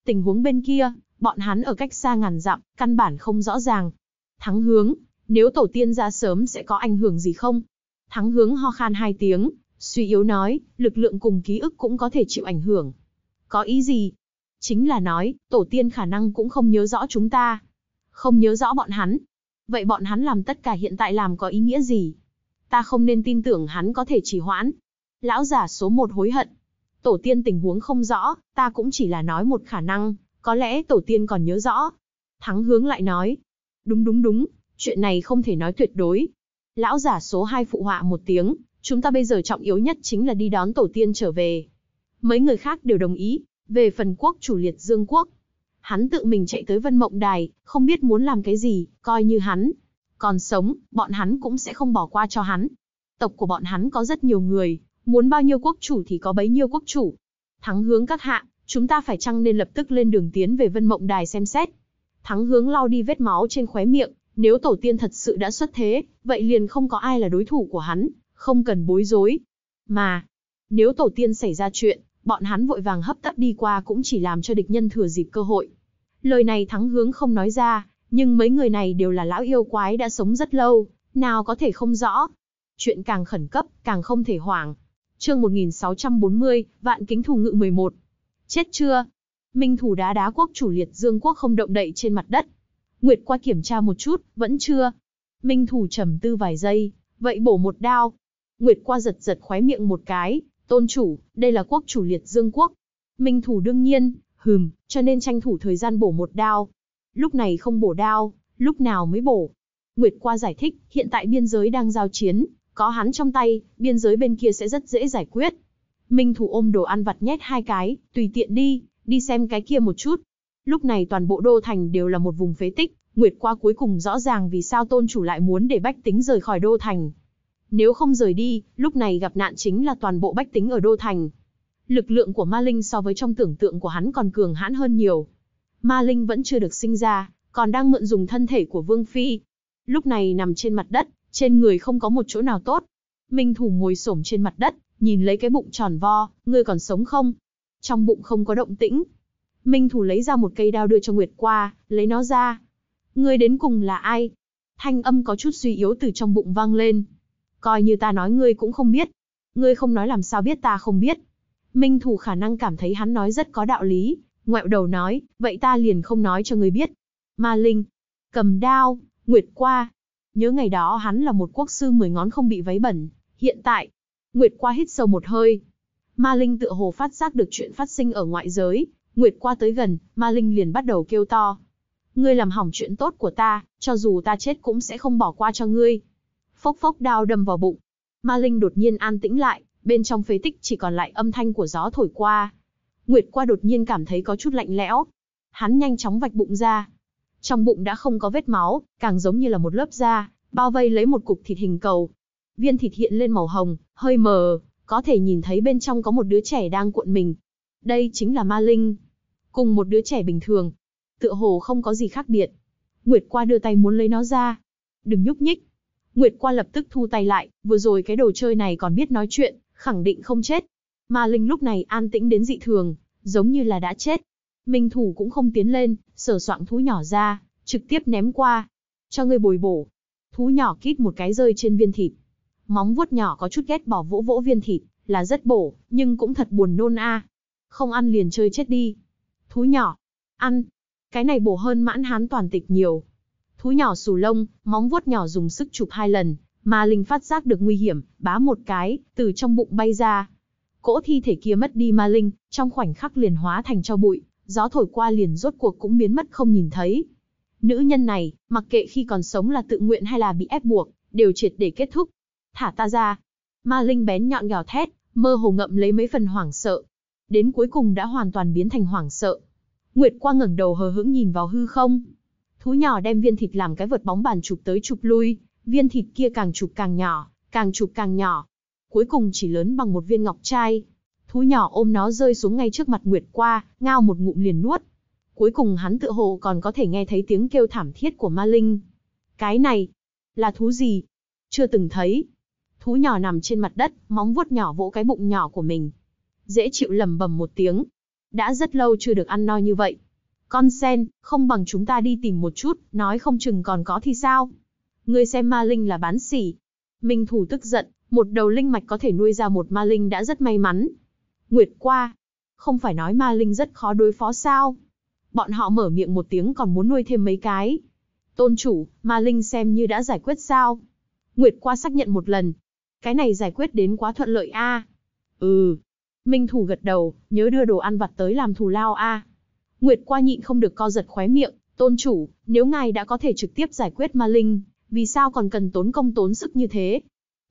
Tình huống bên kia, bọn hắn ở cách xa ngàn dặm, căn bản không rõ ràng. Thắng hướng, nếu tổ tiên ra sớm sẽ có ảnh hưởng gì không? Thắng hướng ho khan hai tiếng, suy yếu nói, lực lượng cùng ký ức cũng có thể chịu ảnh hưởng. Có ý gì? Chính là nói, tổ tiên khả năng cũng không nhớ rõ chúng ta. Không nhớ rõ bọn hắn. Vậy bọn hắn làm tất cả hiện tại làm có ý nghĩa gì? Ta không nên tin tưởng hắn có thể chỉ hoãn, lão giả số một hối hận. Tổ tiên tình huống không rõ, ta cũng chỉ là nói một khả năng, có lẽ tổ tiên còn nhớ rõ. Thắng hướng lại nói, đúng đúng đúng, chuyện này không thể nói tuyệt đối. Lão giả số hai phụ họa một tiếng, chúng ta bây giờ trọng yếu nhất chính là đi đón tổ tiên trở về. Mấy người khác đều đồng ý, về phần quốc chủ liệt dương quốc. Hắn tự mình chạy tới Vân Mộng Đài, không biết muốn làm cái gì, coi như hắn. Còn sống, bọn hắn cũng sẽ không bỏ qua cho hắn. Tộc của bọn hắn có rất nhiều người, muốn bao nhiêu quốc chủ thì có bấy nhiêu quốc chủ. Thắng hướng các hạ, chúng ta phải chăng nên lập tức lên đường tiến về Vân Mộng Đài xem xét. Thắng hướng lau đi vết máu trên khóe miệng, nếu tổ tiên thật sự đã xuất thế, vậy liền không có ai là đối thủ của hắn, không cần bối rối. Mà, nếu tổ tiên xảy ra chuyện, bọn hắn vội vàng hấp tấp đi qua cũng chỉ làm cho địch nhân thừa dịp cơ hội. Lời này thắng hướng không nói ra, nhưng mấy người này đều là lão yêu quái đã sống rất lâu, nào có thể không rõ. Chuyện càng khẩn cấp, càng không thể hoảng, chương 1640, vạn kính thủ ngự 11. Chết chưa? Minh thủ đá đá quốc chủ liệt dương quốc không động đậy trên mặt đất. Nguyệt qua kiểm tra một chút, vẫn chưa. Minh thủ trầm tư vài giây, vậy bổ một đao. Nguyệt qua giật giật khóe miệng một cái, tôn chủ, đây là quốc chủ liệt dương quốc. Minh thủ đương nhiên, hừm, cho nên tranh thủ thời gian bổ một đao. Lúc này không bổ đao, lúc nào mới bổ. Nguyệt qua giải thích, hiện tại biên giới đang giao chiến, có hắn trong tay, biên giới bên kia sẽ rất dễ giải quyết. Minh Thủ ôm đồ ăn vặt nhét hai cái, tùy tiện đi, đi xem cái kia một chút. Lúc này toàn bộ đô thành đều là một vùng phế tích, Nguyệt qua cuối cùng rõ ràng vì sao tôn chủ lại muốn để bách tính rời khỏi đô thành. Nếu không rời đi, lúc này gặp nạn chính là toàn bộ bách tính ở đô thành. Lực lượng của ma linh so với trong tưởng tượng của hắn còn cường hãn hơn nhiều. Ma linh vẫn chưa được sinh ra, còn đang mượn dùng thân thể của Vương Phi. Lúc này nằm trên mặt đất, trên người không có một chỗ nào tốt. Minh Thủ ngồi xổm trên mặt đất, nhìn lấy cái bụng tròn vo, ngươi còn sống không? Trong bụng không có động tĩnh. Minh Thủ lấy ra một cây đao đưa cho Nguyệt qua, lấy nó ra. Ngươi đến cùng là ai? Thanh âm có chút suy yếu từ trong bụng vang lên. Coi như ta nói ngươi cũng không biết. Ngươi không nói làm sao biết ta không biết. Minh Thủ khả năng cảm thấy hắn nói rất có đạo lý, ngoẹo đầu nói, vậy ta liền không nói cho ngươi biết. Ma Linh, cầm đao, Nguyệt qua, Nhớ ngày đó hắn là một quốc sư mười ngón không bị váy bẩn, hiện tại, Nguyệt Qua hít sâu một hơi. Ma Linh tự hồ phát giác được chuyện phát sinh ở ngoại giới, Nguyệt Qua tới gần, Ma Linh liền bắt đầu kêu to. Ngươi làm hỏng chuyện tốt của ta, cho dù ta chết cũng sẽ không bỏ qua cho ngươi. Phốc phốc đao đâm vào bụng. Ma Linh đột nhiên an tĩnh lại, bên trong phế tích chỉ còn lại âm thanh của gió thổi qua. Nguyệt Qua đột nhiên cảm thấy có chút lạnh lẽo. Hắn nhanh chóng vạch bụng ra, trong bụng đã không có vết máu, càng giống như là một lớp da, bao vây lấy một cục thịt hình cầu. Viên thịt hiện lên màu hồng, hơi mờ, có thể nhìn thấy bên trong có một đứa trẻ đang cuộn mình. Đây chính là ma linh, cùng một đứa trẻ bình thường. Tựa hồ không có gì khác biệt. Nguyệt qua đưa tay muốn lấy nó ra. Đừng nhúc nhích. Nguyệt qua lập tức thu tay lại, vừa rồi cái đồ chơi này còn biết nói chuyện, khẳng định không chết. Ma linh lúc này an tĩnh đến dị thường, giống như là đã chết. Minh thủ cũng không tiến lên, sở soạn thú nhỏ ra, trực tiếp ném qua. Cho ngươi bồi bổ. Thú nhỏ kít một cái rơi trên viên thịt. Móng vuốt nhỏ có chút ghét bỏ vỗ vỗ viên thịt, là rất bổ, nhưng cũng thật buồn nôn a. Không ăn liền chơi chết đi. Thú nhỏ, ăn. Cái này bổ hơn mãn hán toàn tịch nhiều. Thú nhỏ sù lông, móng vuốt nhỏ dùng sức chụp hai lần, mà linh phát giác được nguy hiểm, bá một cái, từ trong bụng bay ra. Cỗ thi thể kia mất đi ma linh, trong khoảnh khắc liền hóa thành cho bụi gió thổi qua liền rốt cuộc cũng biến mất không nhìn thấy. Nữ nhân này, mặc kệ khi còn sống là tự nguyện hay là bị ép buộc, đều triệt để kết thúc. Thả ta ra. Ma Linh bén nhọn gào thét, mơ hồ ngậm lấy mấy phần hoảng sợ. Đến cuối cùng đã hoàn toàn biến thành hoảng sợ. Nguyệt Quang ngẩng đầu hờ hững nhìn vào hư không. Thú nhỏ đem viên thịt làm cái vật bóng bàn chụp tới chụp lui, viên thịt kia càng chụp càng nhỏ, càng chụp càng nhỏ. Cuối cùng chỉ lớn bằng một viên ngọc trai. Thú nhỏ ôm nó rơi xuống ngay trước mặt Nguyệt qua, ngao một ngụm liền nuốt. Cuối cùng hắn tự hồ còn có thể nghe thấy tiếng kêu thảm thiết của ma linh. Cái này, là thú gì? Chưa từng thấy. Thú nhỏ nằm trên mặt đất, móng vuốt nhỏ vỗ cái bụng nhỏ của mình. Dễ chịu lầm bầm một tiếng. Đã rất lâu chưa được ăn no như vậy. Con sen, không bằng chúng ta đi tìm một chút, nói không chừng còn có thì sao? Ngươi xem ma linh là bán sỉ. Minh thủ tức giận, một đầu linh mạch có thể nuôi ra một ma linh đã rất may mắn. Nguyệt qua. Không phải nói ma linh rất khó đối phó sao? Bọn họ mở miệng một tiếng còn muốn nuôi thêm mấy cái. Tôn chủ, ma linh xem như đã giải quyết sao? Nguyệt qua xác nhận một lần. Cái này giải quyết đến quá thuận lợi a. Ừ. Minh thủ gật đầu, nhớ đưa đồ ăn vặt tới làm thù lao a. Nguyệt qua nhịn không được co giật khóe miệng, tôn chủ, nếu ngài đã có thể trực tiếp giải quyết ma linh, vì sao còn cần tốn công tốn sức như thế?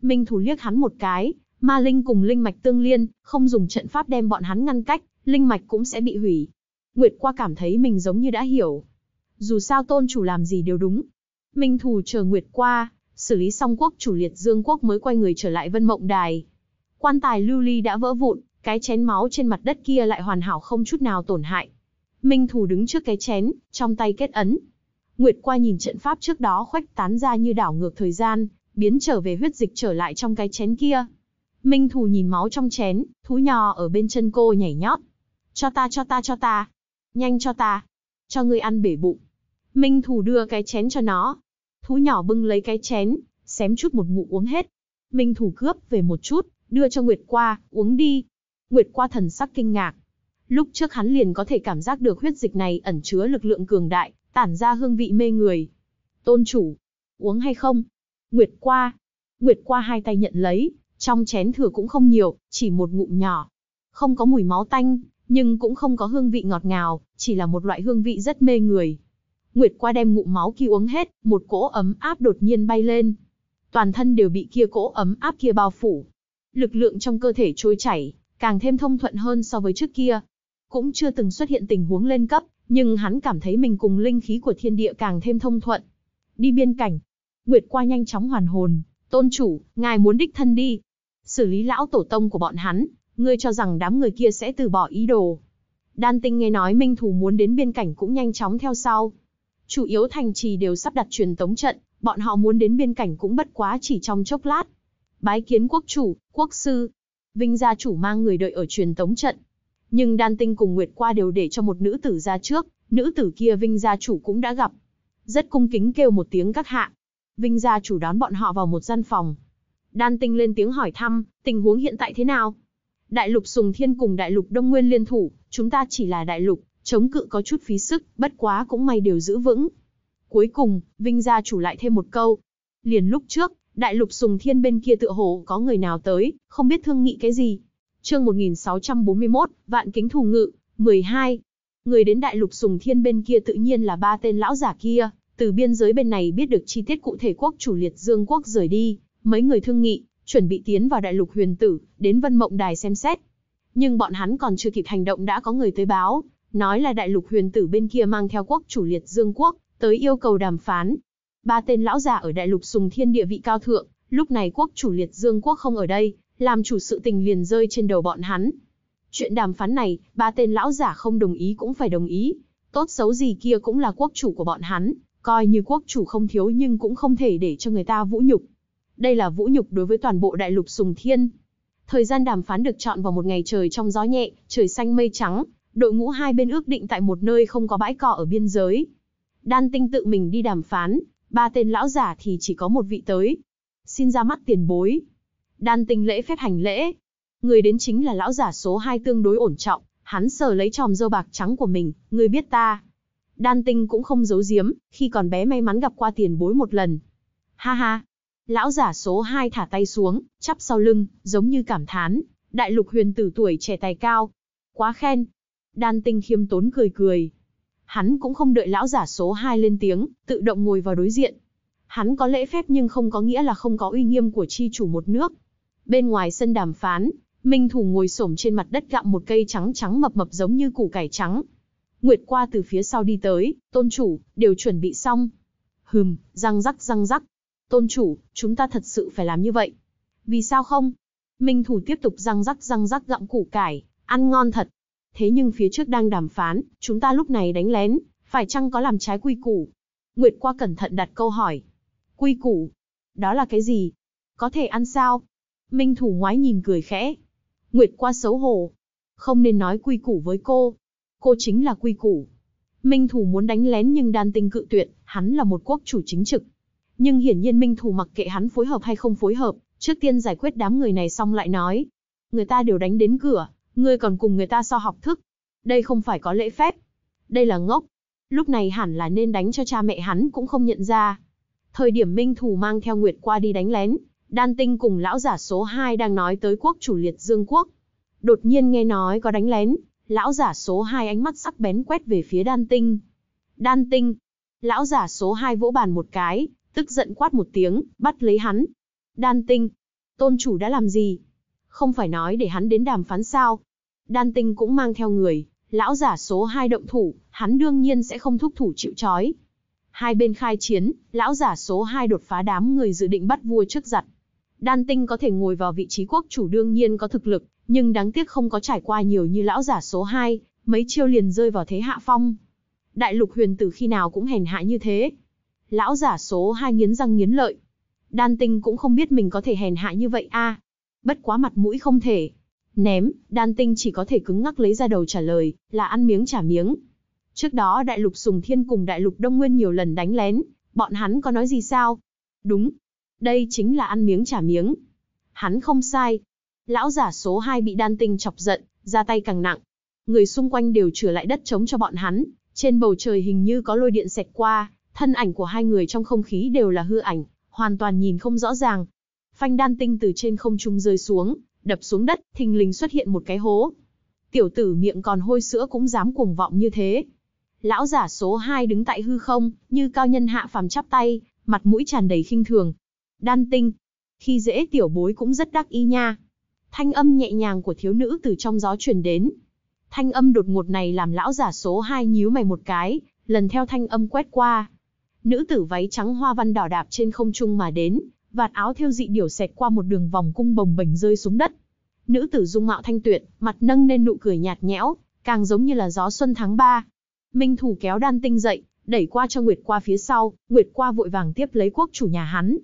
Minh thủ liếc hắn một cái, Ma linh cùng linh mạch tương liên, không dùng trận pháp đem bọn hắn ngăn cách, linh mạch cũng sẽ bị hủy. Nguyệt qua cảm thấy mình giống như đã hiểu. Dù sao tôn chủ làm gì đều đúng. Minh thù chờ Nguyệt qua, xử lý xong quốc chủ liệt dương quốc mới quay người trở lại vân mộng đài. Quan tài lưu ly đã vỡ vụn, cái chén máu trên mặt đất kia lại hoàn hảo không chút nào tổn hại. Minh Thù đứng trước cái chén, trong tay kết ấn. Nguyệt qua nhìn trận pháp trước đó khoách tán ra như đảo ngược thời gian, biến trở về huyết dịch trở lại trong cái chén kia. Minh Thù nhìn máu trong chén, thú nhỏ ở bên chân cô nhảy nhót. Cho ta, cho ta, cho ta. Nhanh cho ta. Cho ngươi ăn bể bụng. Minh Thù đưa cái chén cho nó. Thú nhỏ bưng lấy cái chén, xém chút một ngụ uống hết. Minh Thù cướp về một chút, đưa cho Nguyệt qua, uống đi. Nguyệt qua thần sắc kinh ngạc. Lúc trước hắn liền có thể cảm giác được huyết dịch này ẩn chứa lực lượng cường đại, tản ra hương vị mê người. Tôn chủ, uống hay không? Nguyệt qua. Nguyệt qua hai tay nhận lấy, trong chén thừa cũng không nhiều, chỉ một ngụm nhỏ. Không có mùi máu tanh, nhưng cũng không có hương vị ngọt ngào, chỉ là một loại hương vị rất mê người. Nguyệt qua đem ngụm máu kia uống hết, một cỗ ấm áp đột nhiên bay lên. Toàn thân đều bị kia cỗ ấm áp kia bao phủ. Lực lượng trong cơ thể trôi chảy, càng thêm thông thuận hơn so với trước kia. Cũng chưa từng xuất hiện tình huống lên cấp, nhưng hắn cảm thấy mình cùng linh khí của thiên địa càng thêm thông thuận. Đi biên cảnh, Nguyệt qua nhanh chóng hoàn hồn, tôn chủ, ngài muốn đích thân đi xử lý lão tổ tông của bọn hắn, ngươi cho rằng đám người kia sẽ từ bỏ ý đồ. Đan Tinh nghe nói Minh Thù muốn đến biên cảnh cũng nhanh chóng theo sau. Chủ yếu thành trì đều sắp đặt truyền tống trận, bọn họ muốn đến biên cảnh cũng bất quá chỉ trong chốc lát. Bái kiến quốc chủ, quốc sư, Vinh gia chủ mang người đợi ở truyền tống trận. Nhưng Đan Tinh cùng Nguyệt Qua đều để cho một nữ tử ra trước, nữ tử kia Vinh gia chủ cũng đã gặp. Rất cung kính kêu một tiếng các hạ. Vinh gia chủ đón bọn họ vào một gian phòng, Đan Tinh lên tiếng hỏi thăm, tình huống hiện tại thế nào? Đại lục Sùng Thiên cùng đại lục Đông Nguyên liên thủ, chúng ta chỉ là đại lục, chống cự có chút phí sức, bất quá cũng may đều giữ vững. Cuối cùng, Vinh gia chủ lại thêm một câu. Liền lúc trước, đại lục Sùng Thiên bên kia tựa hồ có người nào tới, không biết thương nghị cái gì. Chương 1641, Vạn Kính Thù Ngự, 12. Người đến đại lục Sùng Thiên bên kia tự nhiên là ba tên lão giả kia, từ biên giới bên này biết được chi tiết cụ thể quốc chủ liệt dương quốc rời đi, mấy người thương nghị, chuẩn bị tiến vào đại lục huyền tử, đến Vân Mộng Đài xem xét. Nhưng bọn hắn còn chưa kịp hành động đã có người tới báo, nói là đại lục huyền tử bên kia mang theo quốc chủ liệt Dương Quốc, tới yêu cầu đàm phán. Ba tên lão già ở đại lục sùng thiên địa vị cao thượng, lúc này quốc chủ liệt Dương Quốc không ở đây, làm chủ sự tình liền rơi trên đầu bọn hắn. Chuyện đàm phán này, ba tên lão giả không đồng ý cũng phải đồng ý. Tốt xấu gì kia cũng là quốc chủ của bọn hắn, coi như quốc chủ không thiếu nhưng cũng không thể để cho người ta vũ nhục đây là vũ nhục đối với toàn bộ đại lục Sùng Thiên. Thời gian đàm phán được chọn vào một ngày trời trong gió nhẹ, trời xanh mây trắng, đội ngũ hai bên ước định tại một nơi không có bãi cỏ ở biên giới. Đan Tinh tự mình đi đàm phán, ba tên lão giả thì chỉ có một vị tới. Xin ra mắt tiền bối. Đan Tinh lễ phép hành lễ. Người đến chính là lão giả số 2 tương đối ổn trọng, hắn sờ lấy tròm dâu bạc trắng của mình, người biết ta. Đan Tinh cũng không giấu giếm, khi còn bé may mắn gặp qua tiền bối một lần. Ha ha, Lão giả số 2 thả tay xuống, chắp sau lưng, giống như cảm thán, đại lục huyền tử tuổi trẻ tài cao. Quá khen. Đan tinh khiêm tốn cười cười. Hắn cũng không đợi lão giả số 2 lên tiếng, tự động ngồi vào đối diện. Hắn có lễ phép nhưng không có nghĩa là không có uy nghiêm của chi chủ một nước. Bên ngoài sân đàm phán, Minh Thủ ngồi xổm trên mặt đất gặm một cây trắng trắng mập mập giống như củ cải trắng. Nguyệt qua từ phía sau đi tới, tôn chủ, đều chuẩn bị xong. Hừm, răng rắc răng rắc, tôn chủ, chúng ta thật sự phải làm như vậy. Vì sao không? Minh Thủ tiếp tục răng rắc răng rắc gặm củ cải, ăn ngon thật. Thế nhưng phía trước đang đàm phán, chúng ta lúc này đánh lén, phải chăng có làm trái quy củ? Nguyệt qua cẩn thận đặt câu hỏi. Quy củ? Đó là cái gì? Có thể ăn sao? Minh Thủ ngoái nhìn cười khẽ. Nguyệt qua xấu hổ. Không nên nói quy củ với cô. Cô chính là quy củ. Minh Thủ muốn đánh lén nhưng đan tinh cự tuyệt, hắn là một quốc chủ chính trực, nhưng hiển nhiên Minh Thù mặc kệ hắn phối hợp hay không phối hợp, trước tiên giải quyết đám người này xong lại nói. Người ta đều đánh đến cửa, ngươi còn cùng người ta so học thức. Đây không phải có lễ phép. Đây là ngốc. Lúc này hẳn là nên đánh cho cha mẹ hắn cũng không nhận ra. Thời điểm Minh Thù mang theo Nguyệt qua đi đánh lén, Đan Tinh cùng lão giả số 2 đang nói tới quốc chủ liệt dương quốc. Đột nhiên nghe nói có đánh lén, lão giả số 2 ánh mắt sắc bén quét về phía Đan Tinh. Đan Tinh. Lão giả số 2 vỗ bàn một cái, tức giận quát một tiếng, bắt lấy hắn. Đan Tinh, tôn chủ đã làm gì? Không phải nói để hắn đến đàm phán sao? Đan Tinh cũng mang theo người, lão giả số 2 động thủ, hắn đương nhiên sẽ không thúc thủ chịu trói. Hai bên khai chiến, lão giả số 2 đột phá đám người dự định bắt vua trước giặt. Đan Tinh có thể ngồi vào vị trí quốc chủ đương nhiên có thực lực, nhưng đáng tiếc không có trải qua nhiều như lão giả số 2, mấy chiêu liền rơi vào thế hạ phong. Đại lục huyền tử khi nào cũng hèn hạ như thế lão giả số hai nghiến răng nghiến lợi. Đan Tinh cũng không biết mình có thể hèn hạ như vậy a. À. Bất quá mặt mũi không thể. Ném, Đan Tinh chỉ có thể cứng ngắc lấy ra đầu trả lời, là ăn miếng trả miếng. Trước đó đại lục Sùng Thiên cùng đại lục Đông Nguyên nhiều lần đánh lén, bọn hắn có nói gì sao? Đúng, đây chính là ăn miếng trả miếng. Hắn không sai. Lão giả số 2 bị Đan Tinh chọc giận, ra tay càng nặng. Người xung quanh đều trở lại đất chống cho bọn hắn, trên bầu trời hình như có lôi điện xẹt qua, Thân ảnh của hai người trong không khí đều là hư ảnh, hoàn toàn nhìn không rõ ràng. Phanh đan tinh từ trên không trung rơi xuống, đập xuống đất, thình lình xuất hiện một cái hố. Tiểu tử miệng còn hôi sữa cũng dám cuồng vọng như thế. Lão giả số 2 đứng tại hư không, như cao nhân hạ phàm chắp tay, mặt mũi tràn đầy khinh thường. Đan tinh, khi dễ tiểu bối cũng rất đắc ý nha. Thanh âm nhẹ nhàng của thiếu nữ từ trong gió truyền đến. Thanh âm đột ngột này làm lão giả số 2 nhíu mày một cái, lần theo thanh âm quét qua, Nữ tử váy trắng hoa văn đỏ đạp trên không trung mà đến, vạt áo theo dị điểu xẹt qua một đường vòng cung bồng bềnh rơi xuống đất. Nữ tử dung mạo thanh tuyệt, mặt nâng lên nụ cười nhạt nhẽo, càng giống như là gió xuân tháng 3. Minh thủ kéo đan tinh dậy, đẩy qua cho Nguyệt qua phía sau, Nguyệt qua vội vàng tiếp lấy quốc chủ nhà hắn.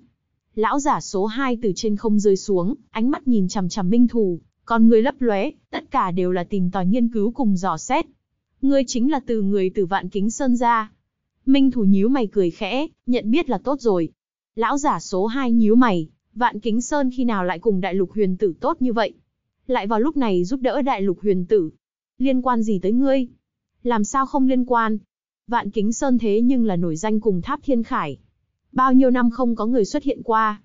Lão giả số 2 từ trên không rơi xuống, ánh mắt nhìn chằm chằm Minh thủ, còn người lấp lóe, tất cả đều là tìm tòi nghiên cứu cùng dò xét. Ngươi chính là từ người từ vạn kính sơn ra, Minh Thù nhíu mày cười khẽ, nhận biết là tốt rồi. Lão giả số 2 nhíu mày, Vạn Kính Sơn khi nào lại cùng đại lục huyền tử tốt như vậy? Lại vào lúc này giúp đỡ đại lục huyền tử. Liên quan gì tới ngươi? Làm sao không liên quan? Vạn Kính Sơn thế nhưng là nổi danh cùng tháp thiên khải. Bao nhiêu năm không có người xuất hiện qua.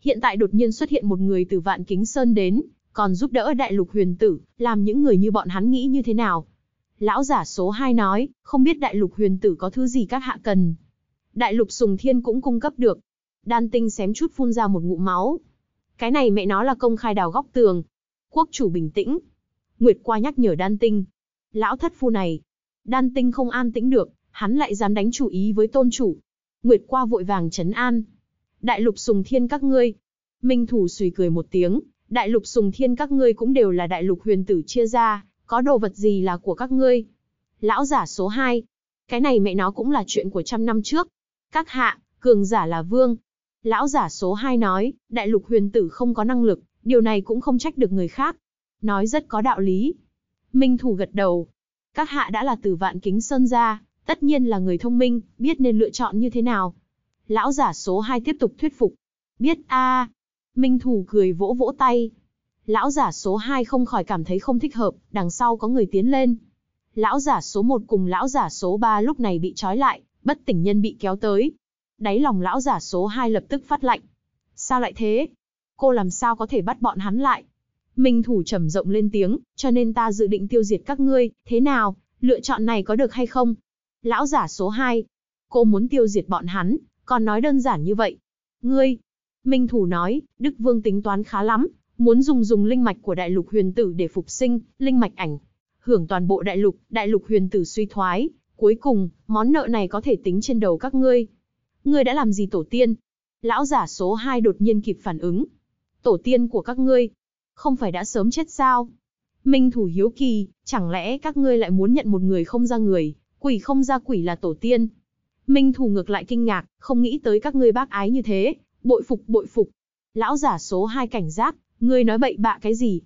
Hiện tại đột nhiên xuất hiện một người từ Vạn Kính Sơn đến, còn giúp đỡ đại lục huyền tử, làm những người như bọn hắn nghĩ như thế nào? Lão giả số 2 nói, không biết đại lục huyền tử có thứ gì các hạ cần. Đại lục sùng thiên cũng cung cấp được. Đan tinh xém chút phun ra một ngụm máu. Cái này mẹ nó là công khai đào góc tường. Quốc chủ bình tĩnh. Nguyệt qua nhắc nhở đan tinh. Lão thất phu này. Đan tinh không an tĩnh được, hắn lại dám đánh chủ ý với tôn chủ. Nguyệt qua vội vàng chấn an. Đại lục sùng thiên các ngươi. Minh thủ suy cười một tiếng, đại lục sùng thiên các ngươi cũng đều là đại lục huyền tử chia ra, có đồ vật gì là của các ngươi? Lão giả số 2, cái này mẹ nó cũng là chuyện của trăm năm trước. Các hạ, cường giả là vương. Lão giả số 2 nói, đại lục huyền tử không có năng lực, điều này cũng không trách được người khác. Nói rất có đạo lý. Minh thủ gật đầu. Các hạ đã là từ vạn kính sơn ra, tất nhiên là người thông minh, biết nên lựa chọn như thế nào. Lão giả số 2 tiếp tục thuyết phục. Biết a à. Minh thủ cười vỗ vỗ tay, Lão giả số 2 không khỏi cảm thấy không thích hợp, đằng sau có người tiến lên. Lão giả số 1 cùng lão giả số 3 lúc này bị trói lại, bất tỉnh nhân bị kéo tới. Đáy lòng lão giả số 2 lập tức phát lạnh. Sao lại thế? Cô làm sao có thể bắt bọn hắn lại? Minh thủ trầm rộng lên tiếng, cho nên ta dự định tiêu diệt các ngươi, thế nào, lựa chọn này có được hay không? Lão giả số 2, cô muốn tiêu diệt bọn hắn, còn nói đơn giản như vậy. Ngươi, Minh thủ nói, Đức Vương tính toán khá lắm, muốn dùng dùng linh mạch của đại lục huyền tử để phục sinh, linh mạch ảnh, hưởng toàn bộ đại lục, đại lục huyền tử suy thoái, cuối cùng, món nợ này có thể tính trên đầu các ngươi. Ngươi đã làm gì tổ tiên? Lão giả số 2 đột nhiên kịp phản ứng. Tổ tiên của các ngươi, không phải đã sớm chết sao? Minh thủ hiếu kỳ, chẳng lẽ các ngươi lại muốn nhận một người không ra người, quỷ không ra quỷ là tổ tiên? Minh thủ ngược lại kinh ngạc, không nghĩ tới các ngươi bác ái như thế, bội phục bội phục. Lão giả số 2 cảnh giác, Ngươi nói bậy bạ cái gì?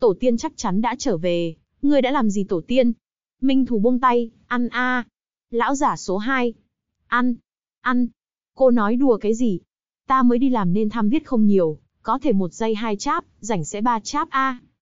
Tổ tiên chắc chắn đã trở về, ngươi đã làm gì tổ tiên? Minh Thù buông tay, ăn a. Lão giả số 2. Ăn, ăn. Cô nói đùa cái gì? Ta mới đi làm nên tham viết không nhiều, có thể một giây hai cháp, rảnh sẽ ba cháp a.